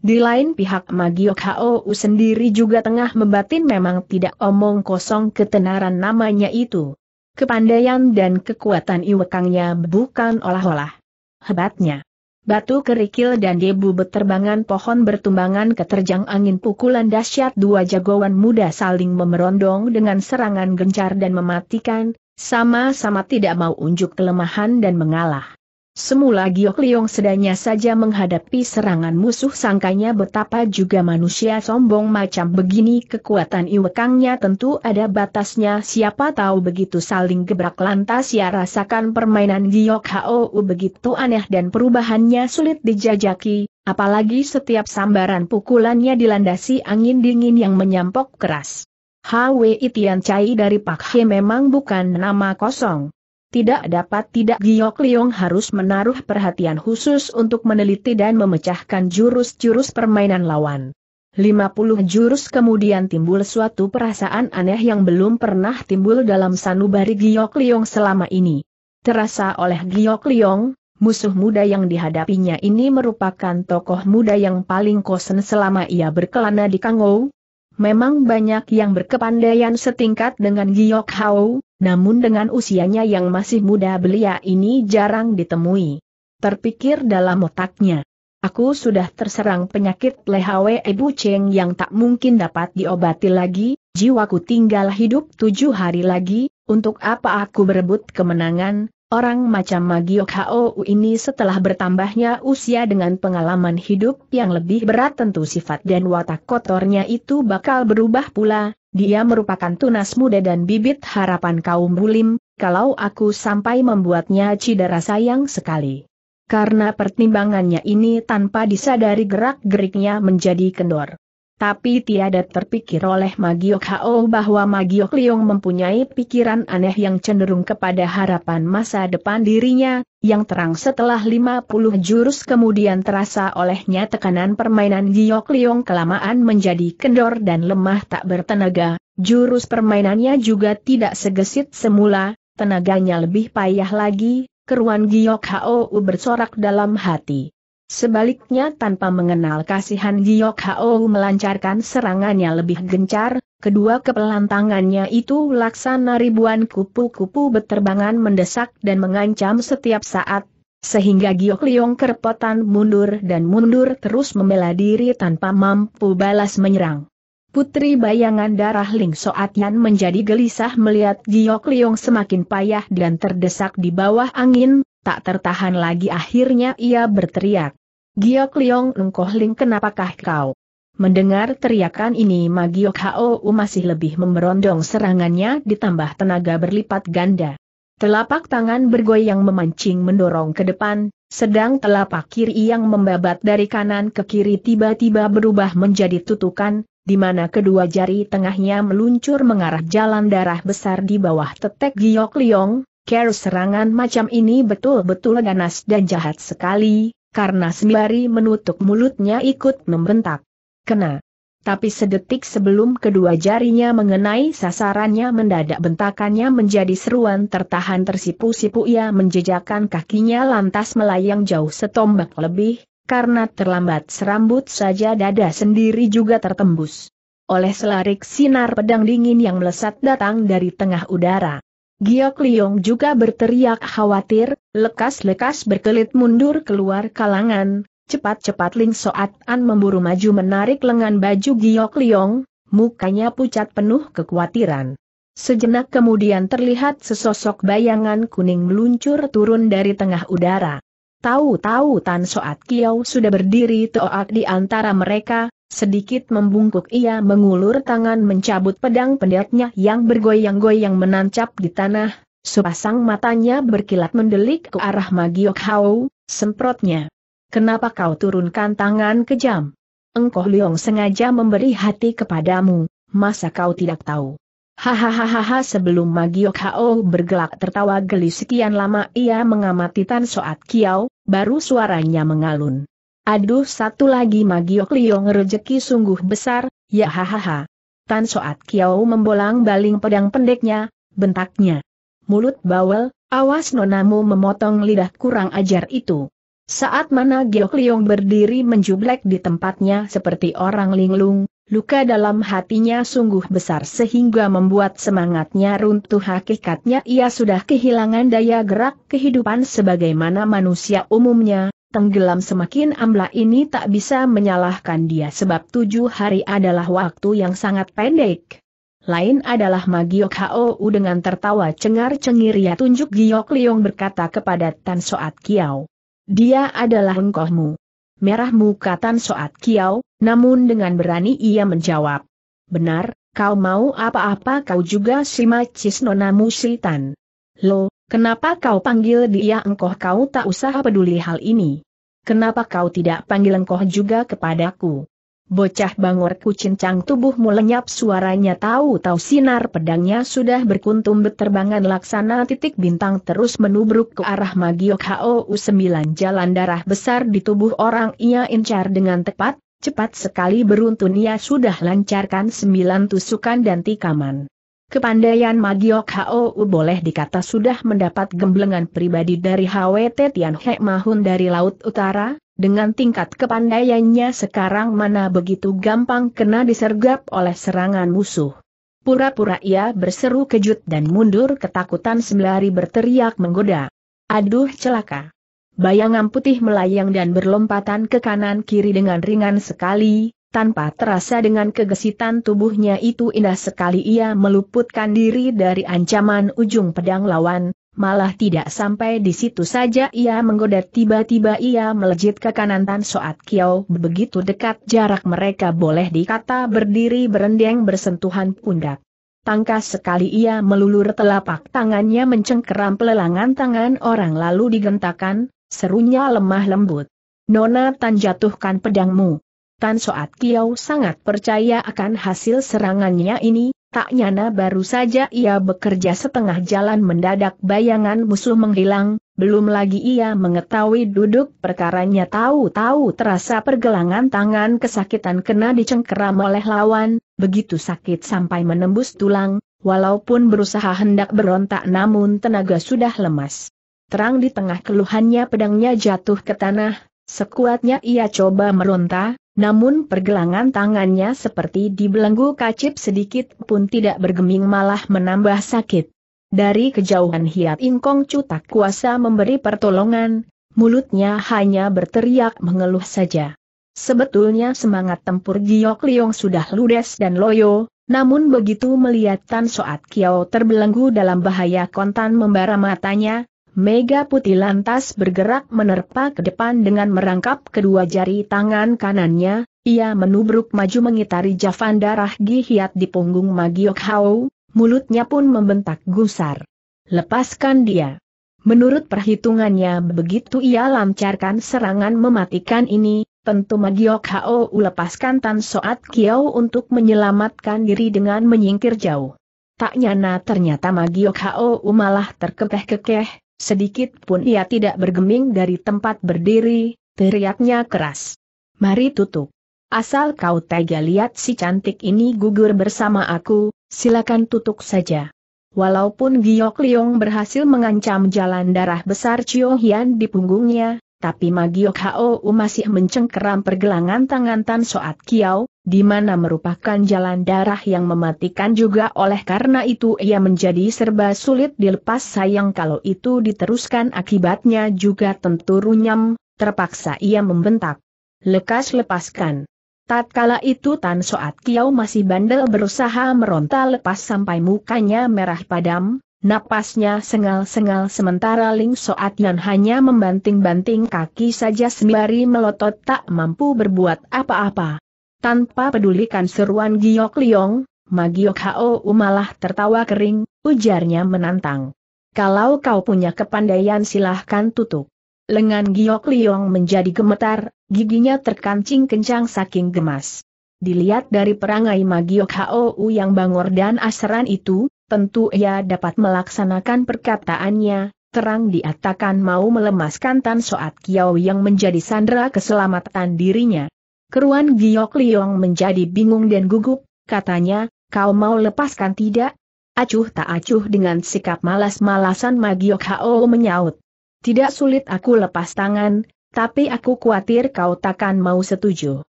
Di lain pihak Magiok Hou sendiri juga tengah membatin memang tidak omong kosong ketenaran namanya itu. Kepandaian dan kekuatan iwekangnya bukan olah-olah. Hebatnya. Batu kerikil dan debu beterbangan, pohon bertumbangan keterjang angin pukulan dahsyat dua jagoan muda saling memerondong dengan serangan gencar dan mematikan, sama-sama tidak mau unjuk kelemahan dan mengalah. Semula Giok Liong sedanya saja menghadapi serangan musuh sangkanya betapa juga manusia sombong macam begini kekuatan iwekangnya tentu ada batasnya siapa tahu begitu saling gebrak lantas ya rasakan permainan Giok Hou begitu aneh dan perubahannya sulit dijajaki, apalagi setiap sambaran pukulannya dilandasi angin dingin yang menyampok keras. Hwi Tian Chai dari Pak He memang bukan nama kosong. Tidak dapat tidak Giok Liong harus menaruh perhatian khusus untuk meneliti dan memecahkan jurus-jurus permainan lawan. 50 jurus kemudian timbul suatu perasaan aneh yang belum pernah timbul dalam sanubari Giok Liong selama ini. Terasa oleh Giok Liong, musuh muda yang dihadapinya ini merupakan tokoh muda yang paling kosen selama ia berkelana di Kangou, Memang banyak yang berkepandaian setingkat dengan Giok Hao, namun dengan usianya yang masih muda belia ini jarang ditemui. Terpikir dalam otaknya. Aku sudah terserang penyakit lehawe ibu Cheng yang tak mungkin dapat diobati lagi, jiwaku tinggal hidup tujuh hari lagi, untuk apa aku berebut kemenangan, Orang macam Magiok Hou ini setelah bertambahnya usia dengan pengalaman hidup yang lebih berat tentu sifat dan watak kotornya itu bakal berubah pula, dia merupakan tunas muda dan bibit harapan kaum bulim, kalau aku sampai membuatnya cedera sayang sekali. Karena pertimbangannya ini tanpa disadari gerak-geriknya menjadi kendor. Tapi tiada terpikir oleh Magiok Hao bahwa Magiok Liong mempunyai pikiran aneh yang cenderung kepada harapan masa depan dirinya, yang terang setelah 50 jurus kemudian terasa olehnya tekanan permainan Giok Liong kelamaan menjadi kendor dan lemah tak bertenaga, jurus permainannya juga tidak segesit semula, tenaganya lebih payah lagi, keruan Giok Hao bersorak dalam hati. Sebaliknya tanpa mengenal kasihan Giyok Hao melancarkan serangannya lebih gencar, kedua kepelan tangannya itu laksana ribuan kupu-kupu beterbangan mendesak dan mengancam setiap saat, sehingga Giok Liong kerepotan mundur dan mundur terus membela diri tanpa mampu balas menyerang. Putri bayangan darah Ling Soat Yan menjadi gelisah melihat Giok Liong semakin payah dan terdesak di bawah angin, Tak tertahan lagi akhirnya ia berteriak. Giok Liong Engkoh Ling kenapakah kau? Mendengar teriakan ini Magiok Hou masih lebih memberondong serangannya ditambah tenaga berlipat ganda. Telapak tangan bergoyang memancing mendorong ke depan, sedang telapak kiri yang membabat dari kanan ke kiri tiba-tiba berubah menjadi tutukan, di mana kedua jari tengahnya meluncur mengarah jalan darah besar di bawah tetek Giok Liong, Care serangan macam ini betul-betul ganas dan jahat sekali, karena sembari menutup mulutnya ikut membentak. Kena. Tapi sedetik sebelum kedua jarinya mengenai sasarannya mendadak bentakannya menjadi seruan tertahan tersipu-sipu ia menjejakkan kakinya lantas melayang jauh setombak lebih, karena terlambat serambut saja dada sendiri juga tertembus. Oleh selarik sinar pedang dingin yang melesat datang dari tengah udara. Giok Liong juga berteriak khawatir, lekas-lekas berkelit mundur keluar kalangan, cepat-cepat Ling Soat An memburu maju menarik lengan baju Giok Liong, mukanya pucat penuh kekhawatiran. Sejenak kemudian terlihat sesosok bayangan kuning meluncur turun dari tengah udara. Tahu-tahu Tan Soat Kiau sudah berdiri toak di antara mereka, Sedikit membungkuk ia mengulur tangan mencabut pedang pendeknya yang bergoyang-goyang menancap di tanah, sepasang matanya berkilat mendelik ke arah Magiok Hao, semprotnya. Kenapa kau turunkan tangan kejam? Engkoh Liong sengaja memberi hati kepadamu, masa kau tidak tahu? Hahaha sebelum Magiok Hao bergelak tertawa geli sekian lama ia mengamati Tan Soat Kiao, baru suaranya mengalun. Aduh satu lagi Magiok Liong rejeki sungguh besar, ya hahaha. Tan Soat Kiau membolang baling pedang pendeknya, bentaknya. Mulut bawel, awas nonamu memotong lidah kurang ajar itu. Saat mana Giok Liong berdiri menjublek di tempatnya seperti orang linglung, luka dalam hatinya sungguh besar sehingga membuat semangatnya runtuh hakikatnya ia sudah kehilangan daya gerak kehidupan sebagaimana manusia umumnya, tenggelam semakin amla ini tak bisa menyalahkan dia sebab tujuh hari adalah waktu yang sangat pendek. Lain adalah Magiok Hou dengan tertawa cengar-cengir ia tunjuk Giok Liong berkata kepada Tan Soat Kiao. Dia adalah engkohmu. Merah muka Tan Soat Kiao, namun dengan berani ia menjawab. Benar, kau mau apa-apa kau juga sima cisnona Musitan. Tan. Lo, kenapa kau panggil dia engkoh kau tak usah peduli hal ini. Kenapa kau tidak panggil engkau juga kepadaku? Bocah bangorku cincang tubuhmu lenyap suaranya tahu-tahu sinar pedangnya sudah berkuntum beterbangan laksana titik bintang terus menubruk ke arah Magiok HOU 9 jalan darah besar di tubuh orang ia incar dengan tepat, cepat sekali beruntun ia sudah lancarkan 9 tusukan dan tikaman. Kepandaian Magiok Hou boleh dikata sudah mendapat gemblengan pribadi dari HWT Tian Hek Mahun dari Laut Utara, dengan tingkat kepandaiannya sekarang mana begitu gampang kena disergap oleh serangan musuh. Pura-pura ia berseru kejut dan mundur ketakutan sembari berteriak menggoda. Aduh celaka. Bayangan putih melayang dan berlompatan ke kanan kiri dengan ringan sekali, tanpa terasa dengan kegesitan tubuhnya itu indah sekali ia meluputkan diri dari ancaman ujung pedang lawan, malah tidak sampai di situ saja ia menggoda tiba-tiba ia melejit ke kanan Tan Soat Kiao begitu dekat jarak mereka boleh dikata berdiri berendeng bersentuhan pundak. Tangkas sekali ia melulur telapak tangannya mencengkeram pelelangan tangan orang lalu digentakan, serunya lemah lembut. Nona Tan jatuhkan pedangmu. Tan Soat Kiau sangat percaya akan hasil serangannya ini, tak nyana baru saja ia bekerja setengah jalan mendadak bayangan musuh menghilang, belum lagi ia mengetahui duduk perkaranya tahu-tahu terasa pergelangan tangan kesakitan kena dicengkeram oleh lawan, begitu sakit sampai menembus tulang, walaupun berusaha hendak berontak namun tenaga sudah lemas. Terang di tengah keluhannya pedangnya jatuh ke tanah, sekuatnya ia coba meronta, namun pergelangan tangannya seperti dibelenggu kacip sedikit pun tidak bergeming malah menambah sakit. Dari kejauhan Hiat Ingkong Cutak Kuasa memberi pertolongan, mulutnya hanya berteriak mengeluh saja. Sebetulnya semangat tempur Giok Liong sudah ludes dan loyo, namun begitu melihat Tan Soat Kiao terbelenggu dalam bahaya kontan membara matanya, Mega Putih lantas bergerak menerpa ke depan dengan merangkap kedua jari tangan kanannya, ia menubruk maju mengitari Javan darah gihiat di punggung Magiok Hao, mulutnya pun membentak gusar. Lepaskan dia. Menurut perhitungannya begitu ia lancarkan serangan mematikan ini, tentu Magiok Hao lepaskan Tan Soat Kiao untuk menyelamatkan diri dengan menyingkir jauh. Tak nyana ternyata Magiok Hao malah terkekeh-kekeh, Sedikit pun ia tidak bergeming dari tempat berdiri, teriaknya keras. Mari tutup. Asal kau tega lihat si cantik ini gugur bersama aku, silakan tutup saja. Walaupun Giok Liong berhasil mengancam jalan darah besar Chio Hian di punggungnya, tapi Magiok Hou masih mencengkeram pergelangan tangan Tan Soat Kiao, di mana merupakan jalan darah yang mematikan juga oleh karena itu ia menjadi serba sulit dilepas sayang kalau itu diteruskan akibatnya juga tentu runyam, terpaksa ia membentak. Lekas lepaskan. Tatkala itu Tan Soat Kiao masih bandel berusaha meronta lepas sampai mukanya merah padam, Napasnya sengal-sengal sementara Ling Soat hanya membanting-banting kaki saja sembari melotot tak mampu berbuat apa-apa. Tanpa pedulikan seruan Giok Liong, Magiok Hao malah tertawa kering, ujarnya menantang. Kalau kau punya kepandaian silahkan tutup. Lengan Giok Liong menjadi gemetar, giginya terkancing kencang saking gemas. Dilihat dari perangai Magiok Hao yang bangor dan asaran itu, tentu ia dapat melaksanakan perkataannya, terang diatakan mau melemaskan Tan Soat Kiau yang menjadi sandera keselamatan dirinya. Keruan Giok Liong menjadi bingung dan gugup, katanya, kau mau lepaskan tidak? Acuh tak acuh dengan sikap malas-malasan Magiok Hao menyaut. Tidak sulit aku lepas tangan, tapi aku khawatir kau takkan mau setuju.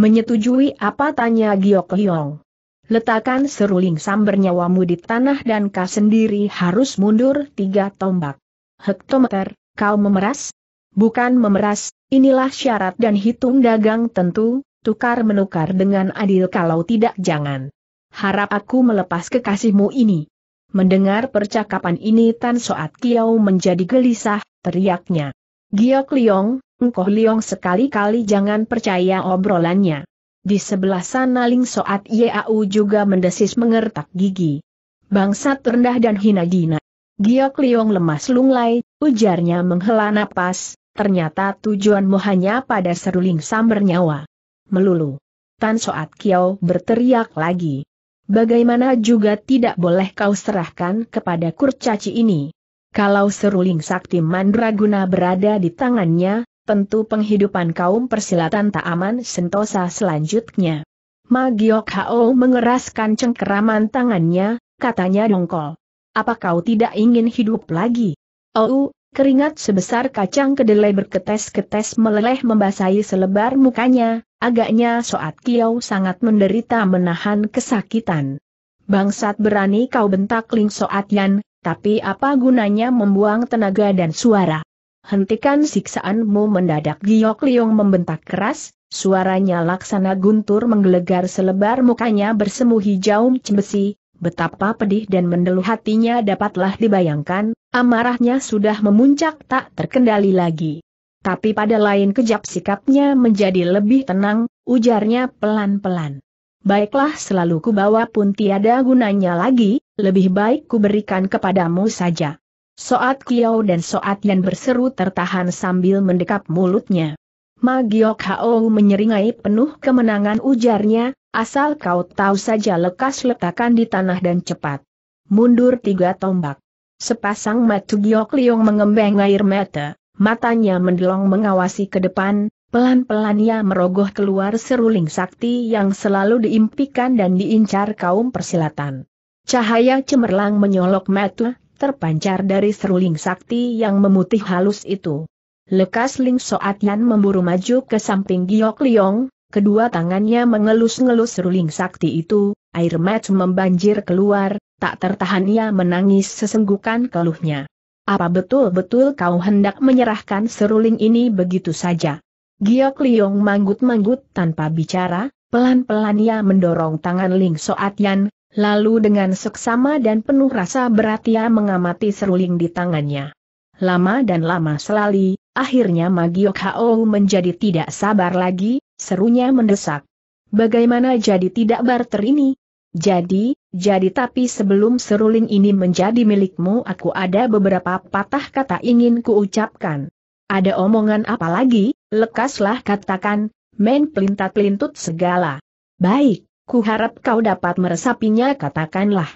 Menyetujui apa tanya Giok Liong. Letakkan seruling samber nyawamu di tanah dan kau sendiri harus mundur tiga tombak. Hektometer, kau memeras? Bukan memeras, inilah syarat dan hitung dagang tentu, tukar menukar dengan adil kalau tidak jangan. Harap aku melepas kekasihmu ini. Mendengar percakapan ini Tan Soat Kiau menjadi gelisah, teriaknya. Giok Liong, engkau Liong sekali-kali jangan percaya obrolannya. Di sebelah sana Ling Soat Yau juga mendesis mengertak gigi. Bangsat rendah dan hina dina. Giok Liong lemas lunglai, ujarnya menghela napas, ternyata tujuanmu hanya pada seruling samber nyawa. Melulu. Tan Soat Kiao berteriak lagi. Bagaimana juga tidak boleh kau serahkan kepada kurcaci ini. Kalau seruling sakti mandraguna berada di tangannya, tentu penghidupan kaum persilatan tak aman sentosa selanjutnya. Magiok Hao mengeraskan cengkeraman tangannya, katanya dongkol. Apa kau tidak ingin hidup lagi? Oh, keringat sebesar kacang kedelai berketes-ketes meleleh membasahi selebar mukanya, agaknya Soat Kiau sangat menderita menahan kesakitan. Bangsat berani kau bentak Ling Soat Yan, tapi apa gunanya membuang tenaga dan suara? hentikan siksaanmu mendadak Giok Liong membentak keras, suaranya laksana guntur menggelegar selebar mukanya bersemu hijau cembesi, betapa pedih dan mendeluh hatinya dapatlah dibayangkan, amarahnya sudah memuncak tak terkendali lagi. Tapi pada lain kejap sikapnya menjadi lebih tenang, ujarnya pelan-pelan. Baiklah selalu kubawa pun tiada gunanya lagi, lebih baik kuberikan kepadamu saja. Soat Kiao dan Soat Yan berseru tertahan sambil mendekap mulutnya. Ma Giok Hao menyeringai penuh kemenangan ujarnya, asal kau tahu saja lekas letakkan di tanah dan cepat. Mundur tiga tombak. Sepasang matu Giok Liong mengembeng air mata, matanya mendelong mengawasi ke depan, pelan-pelan ia merogoh keluar seruling sakti yang selalu diimpikan dan diincar kaum persilatan. Cahaya cemerlang menyolok mata terpancar dari seruling sakti yang memutih halus itu. Lekas Ling Soat Yan memburu maju ke samping Giok Liong, kedua tangannya mengelus-ngelus seruling sakti itu, air mata membanjir keluar, tak tertahan ia menangis sesenggukan keluhnya. Apa betul-betul kau hendak menyerahkan seruling ini begitu saja? Giok Liong manggut-manggut tanpa bicara, pelan-pelan ia mendorong tangan Ling Soat Yan, Lalu dengan seksama dan penuh rasa berat ia mengamati seruling di tangannya. Lama dan lama selali, akhirnya Magiok Hao menjadi tidak sabar lagi, serunya mendesak. Bagaimana jadi tidak barter ini? Jadi, jadi tapi sebelum seruling ini menjadi milikmu aku ada beberapa patah kata ingin kuucapkan. Ada omongan apa lagi, lekaslah katakan, men pelintat-pelintut segala. Baik, Ku harap kau dapat meresapinya katakanlah.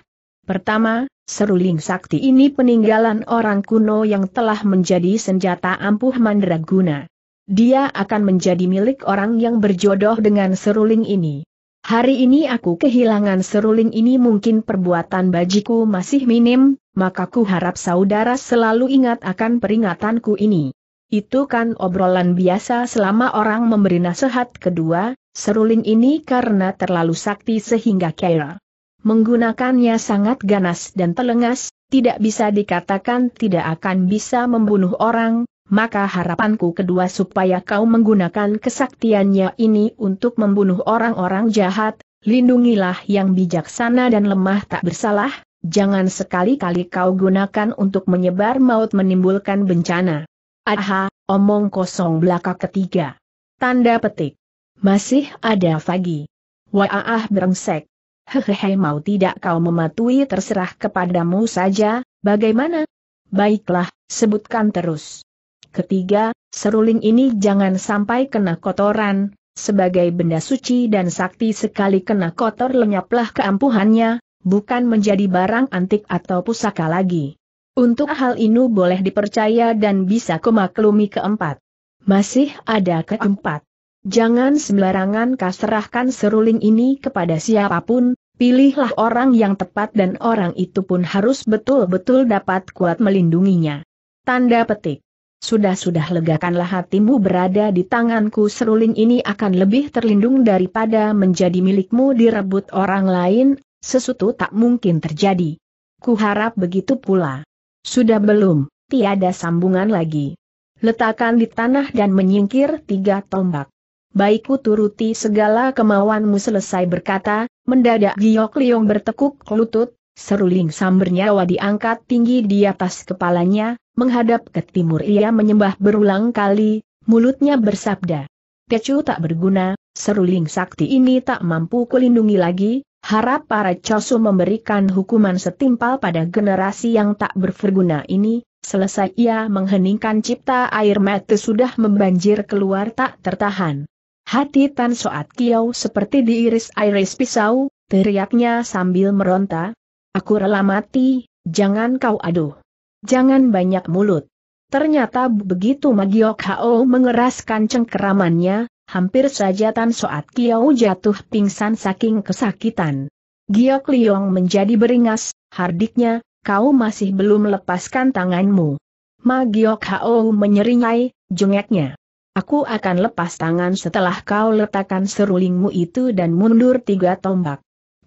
Pertama, seruling sakti ini peninggalan orang kuno yang telah menjadi senjata ampuh mandraguna. Dia akan menjadi milik orang yang berjodoh dengan seruling ini. Hari ini aku kehilangan seruling ini mungkin perbuatan bajiku masih minim, maka ku harap saudara selalu ingat akan peringatanku ini. Itu kan obrolan biasa selama orang memberi nasihat kedua, Seruling ini karena terlalu sakti sehingga Kera menggunakannya sangat ganas dan telengas, tidak bisa dikatakan tidak akan bisa membunuh orang, maka harapanku kedua supaya kau menggunakan kesaktiannya ini untuk membunuh orang-orang jahat, lindungilah yang bijaksana dan lemah tak bersalah, jangan sekali-kali kau gunakan untuk menyebar maut menimbulkan bencana. Aha, omong kosong belaka ketiga. Tanda petik. Masih ada Fagi. Waah berengsek. Hehehe mau tidak kau mematuhi terserah kepadamu saja, bagaimana? Baiklah, sebutkan terus. Ketiga, seruling ini jangan sampai kena kotoran, sebagai benda suci dan sakti sekali kena kotor lenyaplah keampuhannya, bukan menjadi barang antik atau pusaka lagi. Untuk hal ini boleh dipercaya dan bisa kumaklumi keempat. Masih ada keempat. Jangan sembarangan kau serahkan seruling ini kepada siapapun, pilihlah orang yang tepat dan orang itu pun harus betul-betul dapat kuat melindunginya. Tanda petik. Sudah-sudah legakanlah hatimu berada di tanganku seruling ini akan lebih terlindung daripada menjadi milikmu direbut orang lain, sesuatu tak mungkin terjadi. Kuharap begitu pula. Sudah belum, tiada sambungan lagi. Letakkan di tanah dan menyingkir tiga tombak baikku turuti segala kemauanmu selesai berkata, mendadak Giok Liong bertekuk lutut, seruling sambernya nyawa diangkat tinggi di atas kepalanya, menghadap ke timur ia menyembah berulang kali, mulutnya bersabda. Kecu tak berguna, seruling sakti ini tak mampu kulindungi lagi, harap para cosu memberikan hukuman setimpal pada generasi yang tak berguna ini, Selesai ia mengheningkan cipta air mata sudah membanjir keluar tak tertahan. Hati Tan Soat Kiau seperti diiris-iris pisau, teriaknya sambil meronta. Aku rela mati, jangan kau aduh. Jangan banyak mulut. Ternyata begitu Magiok Hao mengeraskan cengkeramannya, hampir saja Tan Soat Kiau jatuh pingsan saking kesakitan. Giok Liong menjadi beringas, hardiknya, kau masih belum lepaskan tanganmu. Magiok Hao menyeringai, jengeknya aku akan lepas tangan setelah kau letakkan serulingmu itu dan mundur tiga tombak.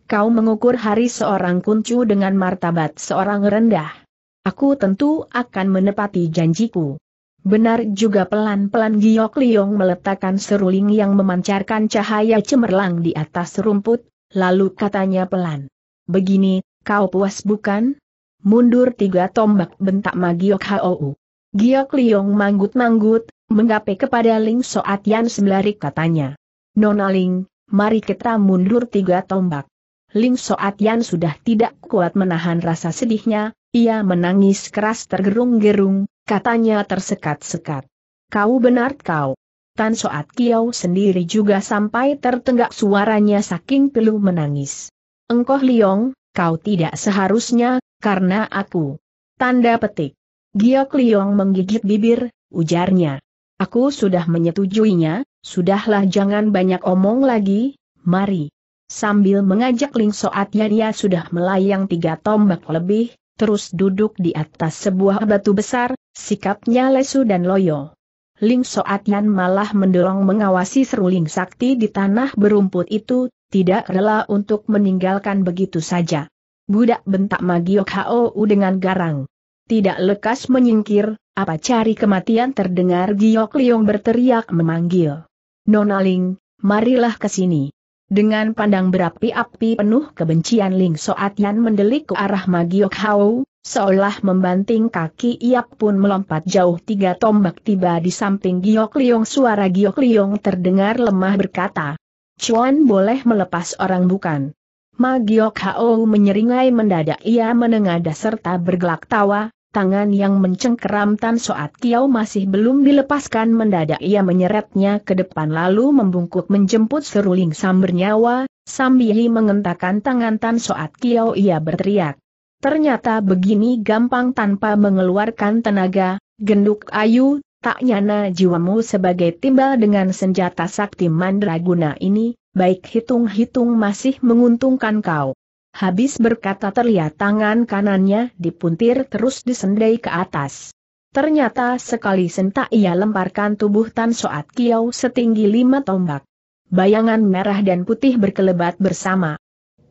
Kau mengukur hari seorang kuncu dengan martabat seorang rendah. Aku tentu akan menepati janjiku. Benar juga pelan-pelan Giok Liong meletakkan seruling yang memancarkan cahaya cemerlang di atas rumput, lalu katanya pelan. Begini, kau puas bukan? Mundur tiga tombak bentak Magiok Hou. Giok Liong manggut-manggut, menggapai kepada Ling Soat Yan sembari katanya. Nona Ling, mari kita mundur tiga tombak. Ling Soat Yan sudah tidak kuat menahan rasa sedihnya, ia menangis keras tergerung-gerung, katanya tersekat-sekat. Kau benar kau. Tan Soat Kiau sendiri juga sampai tertenggak suaranya saking pilu menangis. Engkoh Liong, kau tidak seharusnya, karena aku. Tanda petik. Giok Liong menggigit bibir, ujarnya. Aku sudah menyetujuinya, sudahlah jangan banyak omong lagi, mari. Sambil mengajak Ling Soat ya dia sudah melayang tiga tombak lebih, terus duduk di atas sebuah batu besar, sikapnya lesu dan loyo. Ling Soat Yan malah mendorong mengawasi seruling sakti di tanah berumput itu, tidak rela untuk meninggalkan begitu saja. Budak bentak Magiok Hou dengan garang. Tidak lekas menyingkir, apa cari kematian terdengar Giok Liong berteriak memanggil. Nona Ling, marilah ke sini. Dengan pandang berapi-api penuh kebencian Ling Soatian Yan mendelik ke arah Magiok Hao, seolah membanting kaki ia pun melompat jauh tiga tombak tiba di samping Giok Liong suara Giok Liong terdengar lemah berkata, Chuan boleh melepas orang bukan. Magiok Hao menyeringai mendadak ia menengadah serta bergelak tawa, Tangan yang mencengkeram Tan Soat Kiau masih belum dilepaskan mendadak ia menyeretnya ke depan lalu membungkuk menjemput seruling sambar nyawa, sambil mengentakkan tangan Tan Soat Kiau ia berteriak. Ternyata begini gampang tanpa mengeluarkan tenaga, genduk ayu, tak nyana jiwamu sebagai timbal dengan senjata sakti mandraguna ini, baik hitung-hitung masih menguntungkan kau. Habis berkata terlihat tangan kanannya dipuntir terus disendai ke atas. Ternyata sekali sentak ia lemparkan tubuh Tan Soat Kiau setinggi lima tombak. Bayangan merah dan putih berkelebat bersama.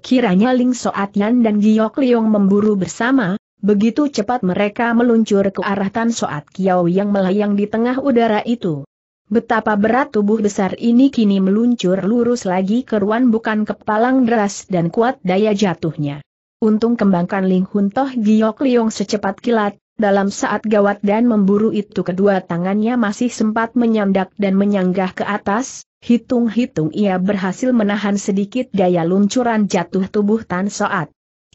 Kiranya Ling Soat Yan dan Giok Liong memburu bersama, begitu cepat mereka meluncur ke arah Tan Soat Kiau yang melayang di tengah udara itu. Betapa berat tubuh besar ini kini meluncur lurus lagi ke ruan bukan kepalang deras dan kuat daya jatuhnya. Untung kembangkan Ling Hun Toh Giok Liong secepat kilat, dalam saat gawat dan memburu itu kedua tangannya masih sempat menyandak dan menyanggah ke atas, hitung-hitung ia berhasil menahan sedikit daya luncuran jatuh tubuh Tan Soat.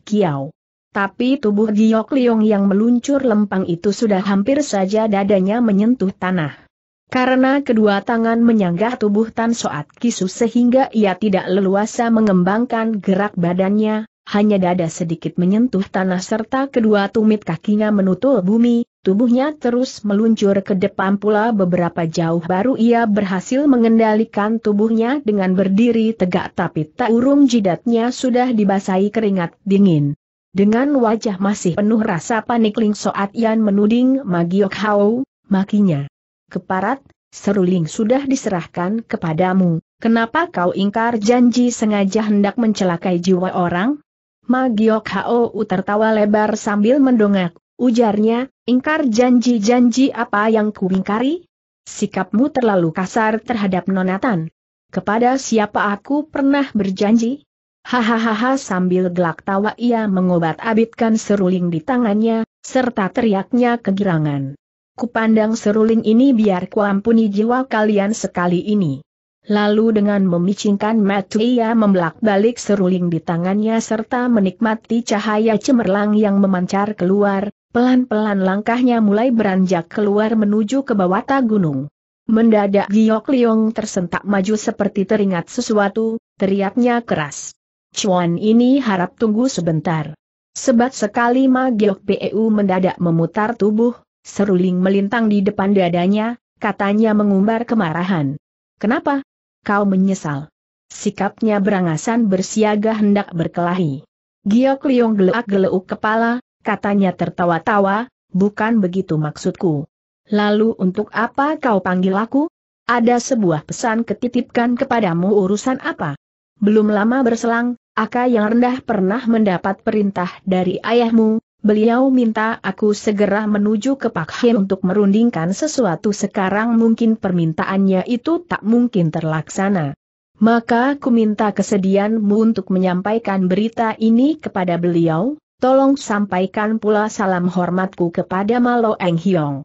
Kiao. Tapi tubuh Giok Liong yang meluncur lempang itu sudah hampir saja dadanya menyentuh tanah. Karena kedua tangan menyanggah tubuh Tan Soat Kisu sehingga ia tidak leluasa mengembangkan gerak badannya, hanya dada sedikit menyentuh tanah serta kedua tumit kakinya menutup bumi, tubuhnya terus meluncur ke depan pula beberapa jauh baru ia berhasil mengendalikan tubuhnya dengan berdiri tegak tapi tak urung jidatnya sudah dibasahi keringat dingin. Dengan wajah masih penuh rasa panik Ling Soat Yan menuding Magiok Hao, makinya keparat, seruling sudah diserahkan kepadamu, kenapa kau ingkar janji sengaja hendak mencelakai jiwa orang? Magiok Hou tertawa lebar sambil mendongak, ujarnya, ingkar janji-janji apa yang kuingkari? Sikapmu terlalu kasar terhadap Nonatan. Kepada siapa aku pernah berjanji? Hahaha sambil gelak tawa ia mengobat-abitkan seruling di tangannya, serta teriaknya kegirangan. Kupandang seruling ini biar kuampuni jiwa kalian sekali ini. Lalu dengan memicingkan mata ia membelak balik seruling di tangannya serta menikmati cahaya cemerlang yang memancar keluar, pelan-pelan langkahnya mulai beranjak keluar menuju ke bawah ta gunung. Mendadak Giok Liong tersentak maju seperti teringat sesuatu, teriaknya keras. Cuan ini harap tunggu sebentar. Sebat sekali Ma Giok Peu mendadak memutar tubuh, Seruling melintang di depan dadanya, katanya mengumbar kemarahan. Kenapa? Kau menyesal. Sikapnya berangasan bersiaga hendak berkelahi. Giok Liong geleak geleuk kepala, katanya tertawa-tawa, bukan begitu maksudku. Lalu untuk apa kau panggil aku? Ada sebuah pesan ketitipkan kepadamu urusan apa? Belum lama berselang, Aka yang rendah pernah mendapat perintah dari ayahmu, beliau minta aku segera menuju ke Pak Hien untuk merundingkan sesuatu sekarang mungkin permintaannya itu tak mungkin terlaksana. Maka ku minta kesedianmu untuk menyampaikan berita ini kepada beliau, tolong sampaikan pula salam hormatku kepada Malo Eng Hiong.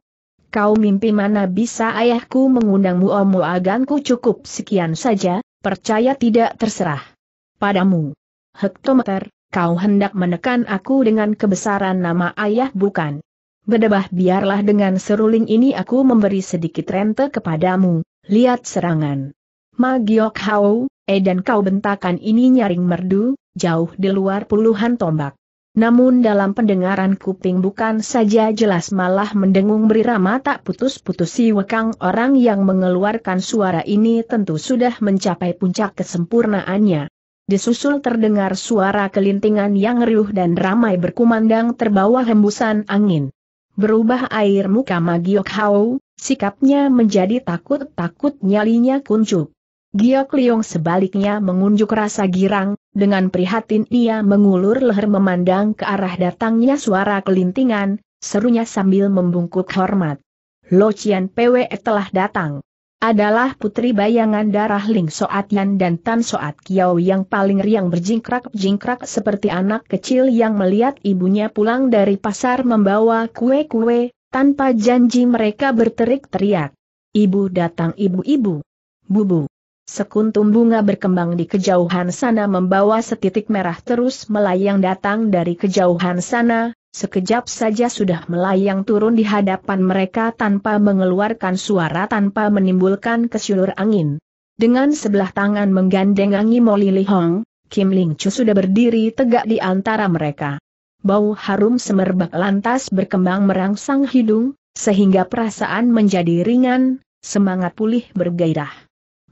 Kau mimpi mana bisa ayahku mengundangmu omu aganku cukup sekian saja, percaya tidak terserah. Padamu. Hektometer kau hendak menekan aku dengan kebesaran nama ayah bukan? Bedebah biarlah dengan seruling ini aku memberi sedikit rente kepadamu, lihat serangan. Magiok Hao, eh dan kau bentakan ini nyaring merdu, jauh di luar puluhan tombak. Namun dalam pendengaran kuping bukan saja jelas malah mendengung berirama tak putus-putus si wekang orang yang mengeluarkan suara ini tentu sudah mencapai puncak kesempurnaannya. Disusul terdengar suara kelintingan yang riuh dan ramai berkumandang terbawa hembusan angin. Berubah air muka Magiok Hao, sikapnya menjadi takut-takut nyalinya kuncup. Giok Liong sebaliknya mengunjuk rasa girang, dengan prihatin ia mengulur leher memandang ke arah datangnya suara kelintingan, serunya sambil membungkuk hormat. Lo Chian Pwe telah datang adalah putri bayangan darah Ling Soat Yan dan Tan Soat Kiao yang paling riang berjingkrak-jingkrak seperti anak kecil yang melihat ibunya pulang dari pasar membawa kue-kue, tanpa janji mereka berterik-teriak. Ibu datang ibu-ibu. Bubu. Sekuntum bunga berkembang di kejauhan sana membawa setitik merah terus melayang datang dari kejauhan sana, sekejap saja sudah melayang turun di hadapan mereka tanpa mengeluarkan suara tanpa menimbulkan kesyulur angin. Dengan sebelah tangan menggandeng Angi Moli Li Hong, Kim Ling Chu sudah berdiri tegak di antara mereka. Bau harum semerbak lantas berkembang merangsang hidung, sehingga perasaan menjadi ringan, semangat pulih bergairah.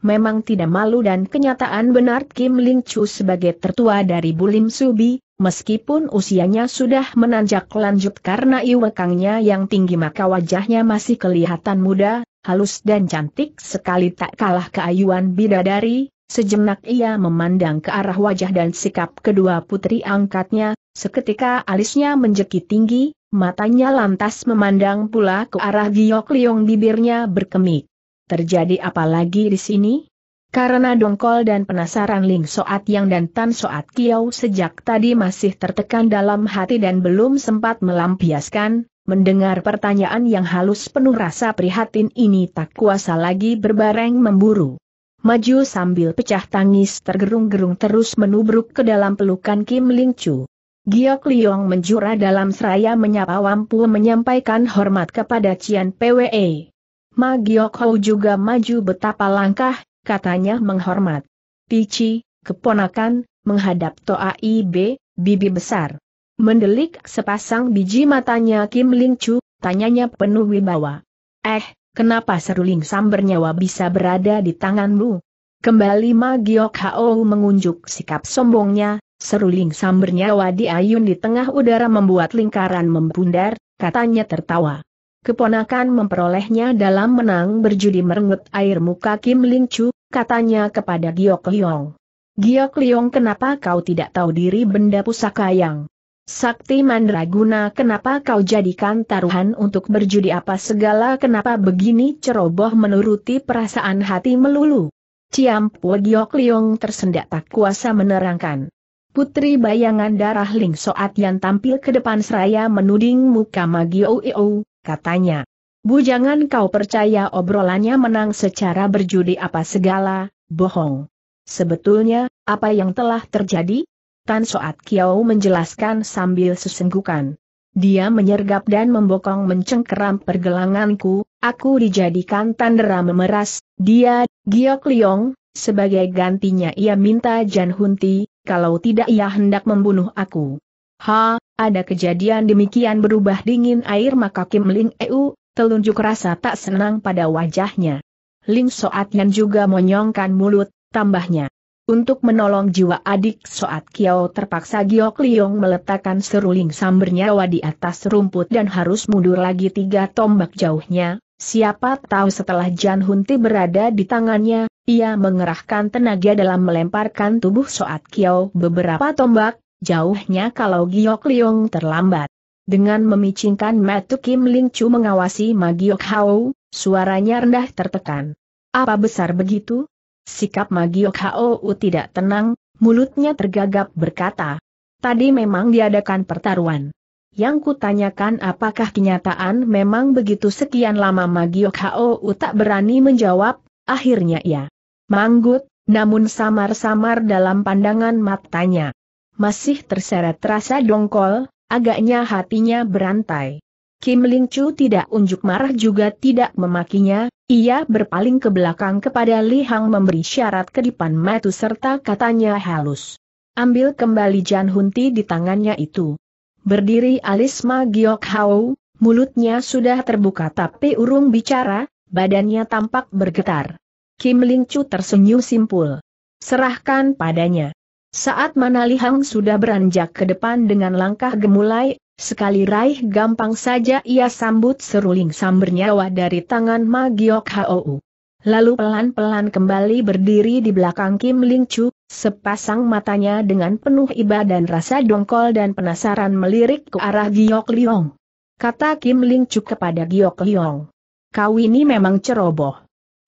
Memang tidak malu dan kenyataan benar Kim Ling Chu sebagai tertua dari Bulim Subi, Meskipun usianya sudah menanjak lanjut karena iwekangnya yang tinggi maka wajahnya masih kelihatan muda, halus dan cantik sekali tak kalah keayuan bidadari, sejenak ia memandang ke arah wajah dan sikap kedua putri angkatnya, seketika alisnya menjeki tinggi, matanya lantas memandang pula ke arah giok liong bibirnya berkemik. Terjadi apa lagi di sini? Karena dongkol dan penasaran Ling Soat Yang dan Tan Soat Kiau sejak tadi masih tertekan dalam hati dan belum sempat melampiaskan, mendengar pertanyaan yang halus penuh rasa prihatin ini tak kuasa lagi berbareng memburu. Maju sambil pecah tangis tergerung-gerung terus menubruk ke dalam pelukan Kim Ling Chu. Giok Liong menjura dalam seraya menyapa Wampu menyampaikan hormat kepada Cian PWE. Ma Giok Hou juga maju betapa langkah katanya menghormat. Pici, keponakan, menghadap Toa B, bibi besar. Mendelik sepasang biji matanya Kim Ling Chu, tanyanya penuh wibawa. Eh, kenapa seruling samber nyawa bisa berada di tanganmu? Kembali Ma Giok Hao mengunjuk sikap sombongnya, seruling nyawa diayun di tengah udara membuat lingkaran membundar, katanya tertawa. Keponakan memperolehnya dalam menang berjudi merengut air muka Kim Ling Chu, katanya kepada Giok Liong. Giok Liong kenapa kau tidak tahu diri benda pusaka yang Sakti Mandraguna kenapa kau jadikan taruhan untuk berjudi apa segala kenapa begini ceroboh menuruti perasaan hati melulu. Ciampu Giok Liong tersendak tak kuasa menerangkan. Putri bayangan darah Ling Soat yang tampil ke depan seraya menuding muka Iou, katanya. Bu jangan kau percaya obrolannya menang secara berjudi apa segala, bohong. Sebetulnya, apa yang telah terjadi? Tan Soat Kiao menjelaskan sambil sesenggukan. Dia menyergap dan membokong mencengkeram pergelanganku, aku dijadikan tandera memeras, dia, Giok Liong, sebagai gantinya ia minta Jan Hunti, kalau tidak ia hendak membunuh aku. Ha, ada kejadian demikian berubah dingin air maka Kim Ling Eu, telunjuk rasa tak senang pada wajahnya. Ling Soat Yan juga menyongkan mulut, tambahnya. Untuk menolong jiwa adik Soat Kiao terpaksa Giok Liong meletakkan seruling samber nyawa di atas rumput dan harus mundur lagi tiga tombak jauhnya, siapa tahu setelah Jan Hunti berada di tangannya, ia mengerahkan tenaga dalam melemparkan tubuh Soat Kiao beberapa tombak, Jauhnya kalau Giok Liong terlambat. Dengan memicingkan mata Kim Ling Chu mengawasi Magiok Hao, suaranya rendah tertekan. Apa besar begitu? Sikap Magiok Hao tidak tenang, mulutnya tergagap berkata. Tadi memang diadakan pertaruhan. Yang kutanyakan apakah kenyataan memang begitu sekian lama Magiok Hao tak berani menjawab, akhirnya ya, manggut, namun samar-samar dalam pandangan matanya masih terseret rasa dongkol, agaknya hatinya berantai. Kim Ling Chu tidak unjuk marah juga tidak memakinya, ia berpaling ke belakang kepada Li Hang memberi syarat kedipan matu serta katanya halus. Ambil kembali Jan Hunti di tangannya itu. Berdiri Alisma Giok Hao, mulutnya sudah terbuka tapi urung bicara, badannya tampak bergetar. Kim Ling Chu tersenyum simpul. Serahkan padanya. Saat mana Lihang sudah beranjak ke depan dengan langkah gemulai, sekali raih gampang saja ia sambut seruling nyawa dari tangan Ma Giok Hou. Lalu pelan-pelan kembali berdiri di belakang Kim Ling Chu, sepasang matanya dengan penuh iba dan rasa dongkol dan penasaran melirik ke arah Giok Liong. Kata Kim Ling Chu kepada Giok Liong. Kau ini memang ceroboh.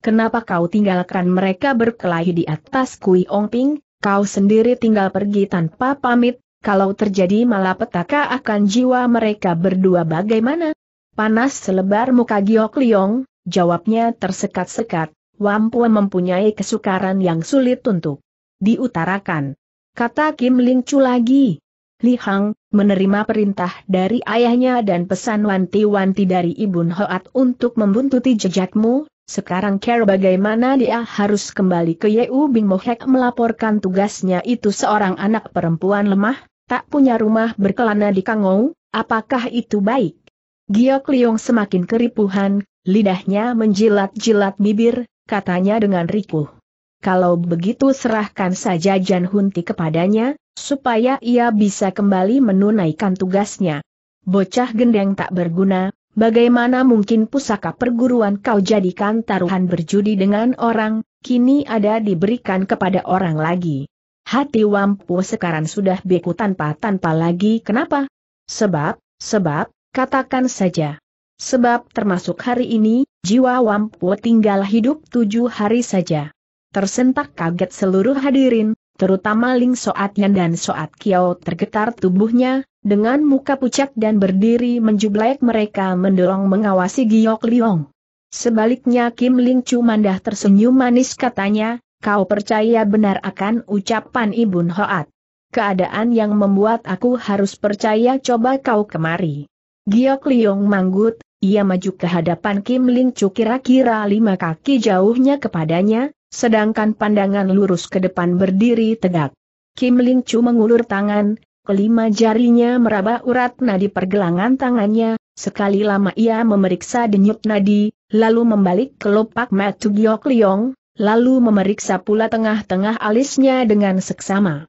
Kenapa kau tinggalkan mereka berkelahi di atas Kui Ong Ping, kau sendiri tinggal pergi tanpa pamit, kalau terjadi malapetaka akan jiwa mereka berdua bagaimana? Panas selebar muka Giok Liong, jawabnya tersekat-sekat, Wampua mempunyai kesukaran yang sulit untuk diutarakan. Kata Kim Ling Chu lagi. Li Hang, menerima perintah dari ayahnya dan pesan wanti-wanti dari ibu Hoat untuk membuntuti jejakmu, sekarang care bagaimana dia harus kembali ke Yeu Bing Mohek melaporkan tugasnya itu seorang anak perempuan lemah, tak punya rumah berkelana di Kangou, apakah itu baik? Giok Liong semakin keripuhan, lidahnya menjilat-jilat bibir, katanya dengan ripuh. Kalau begitu serahkan saja Jan Hunti kepadanya, supaya ia bisa kembali menunaikan tugasnya. Bocah gendeng tak berguna, Bagaimana mungkin pusaka perguruan kau jadikan taruhan berjudi dengan orang, kini ada diberikan kepada orang lagi. Hati Wampu sekarang sudah beku tanpa-tanpa lagi kenapa? Sebab, sebab, katakan saja. Sebab termasuk hari ini, jiwa Wampu tinggal hidup tujuh hari saja. Tersentak kaget seluruh hadirin, terutama Ling Soat Yan dan Soat Kiao tergetar tubuhnya, dengan muka pucat dan berdiri menjublek mereka mendorong mengawasi Giok Liong. Sebaliknya Kim Ling Chu mandah tersenyum manis katanya, kau percaya benar akan ucapan Ibun Hoat. Keadaan yang membuat aku harus percaya coba kau kemari. Giok Liong manggut, ia maju ke hadapan Kim Ling Chu kira-kira lima kaki jauhnya kepadanya, sedangkan pandangan lurus ke depan berdiri tegak. Kim Ling Chu mengulur tangan, Kelima jarinya meraba urat nadi pergelangan tangannya, sekali lama ia memeriksa denyut nadi, lalu membalik kelopak Giok Liong, lalu memeriksa pula tengah-tengah alisnya dengan seksama.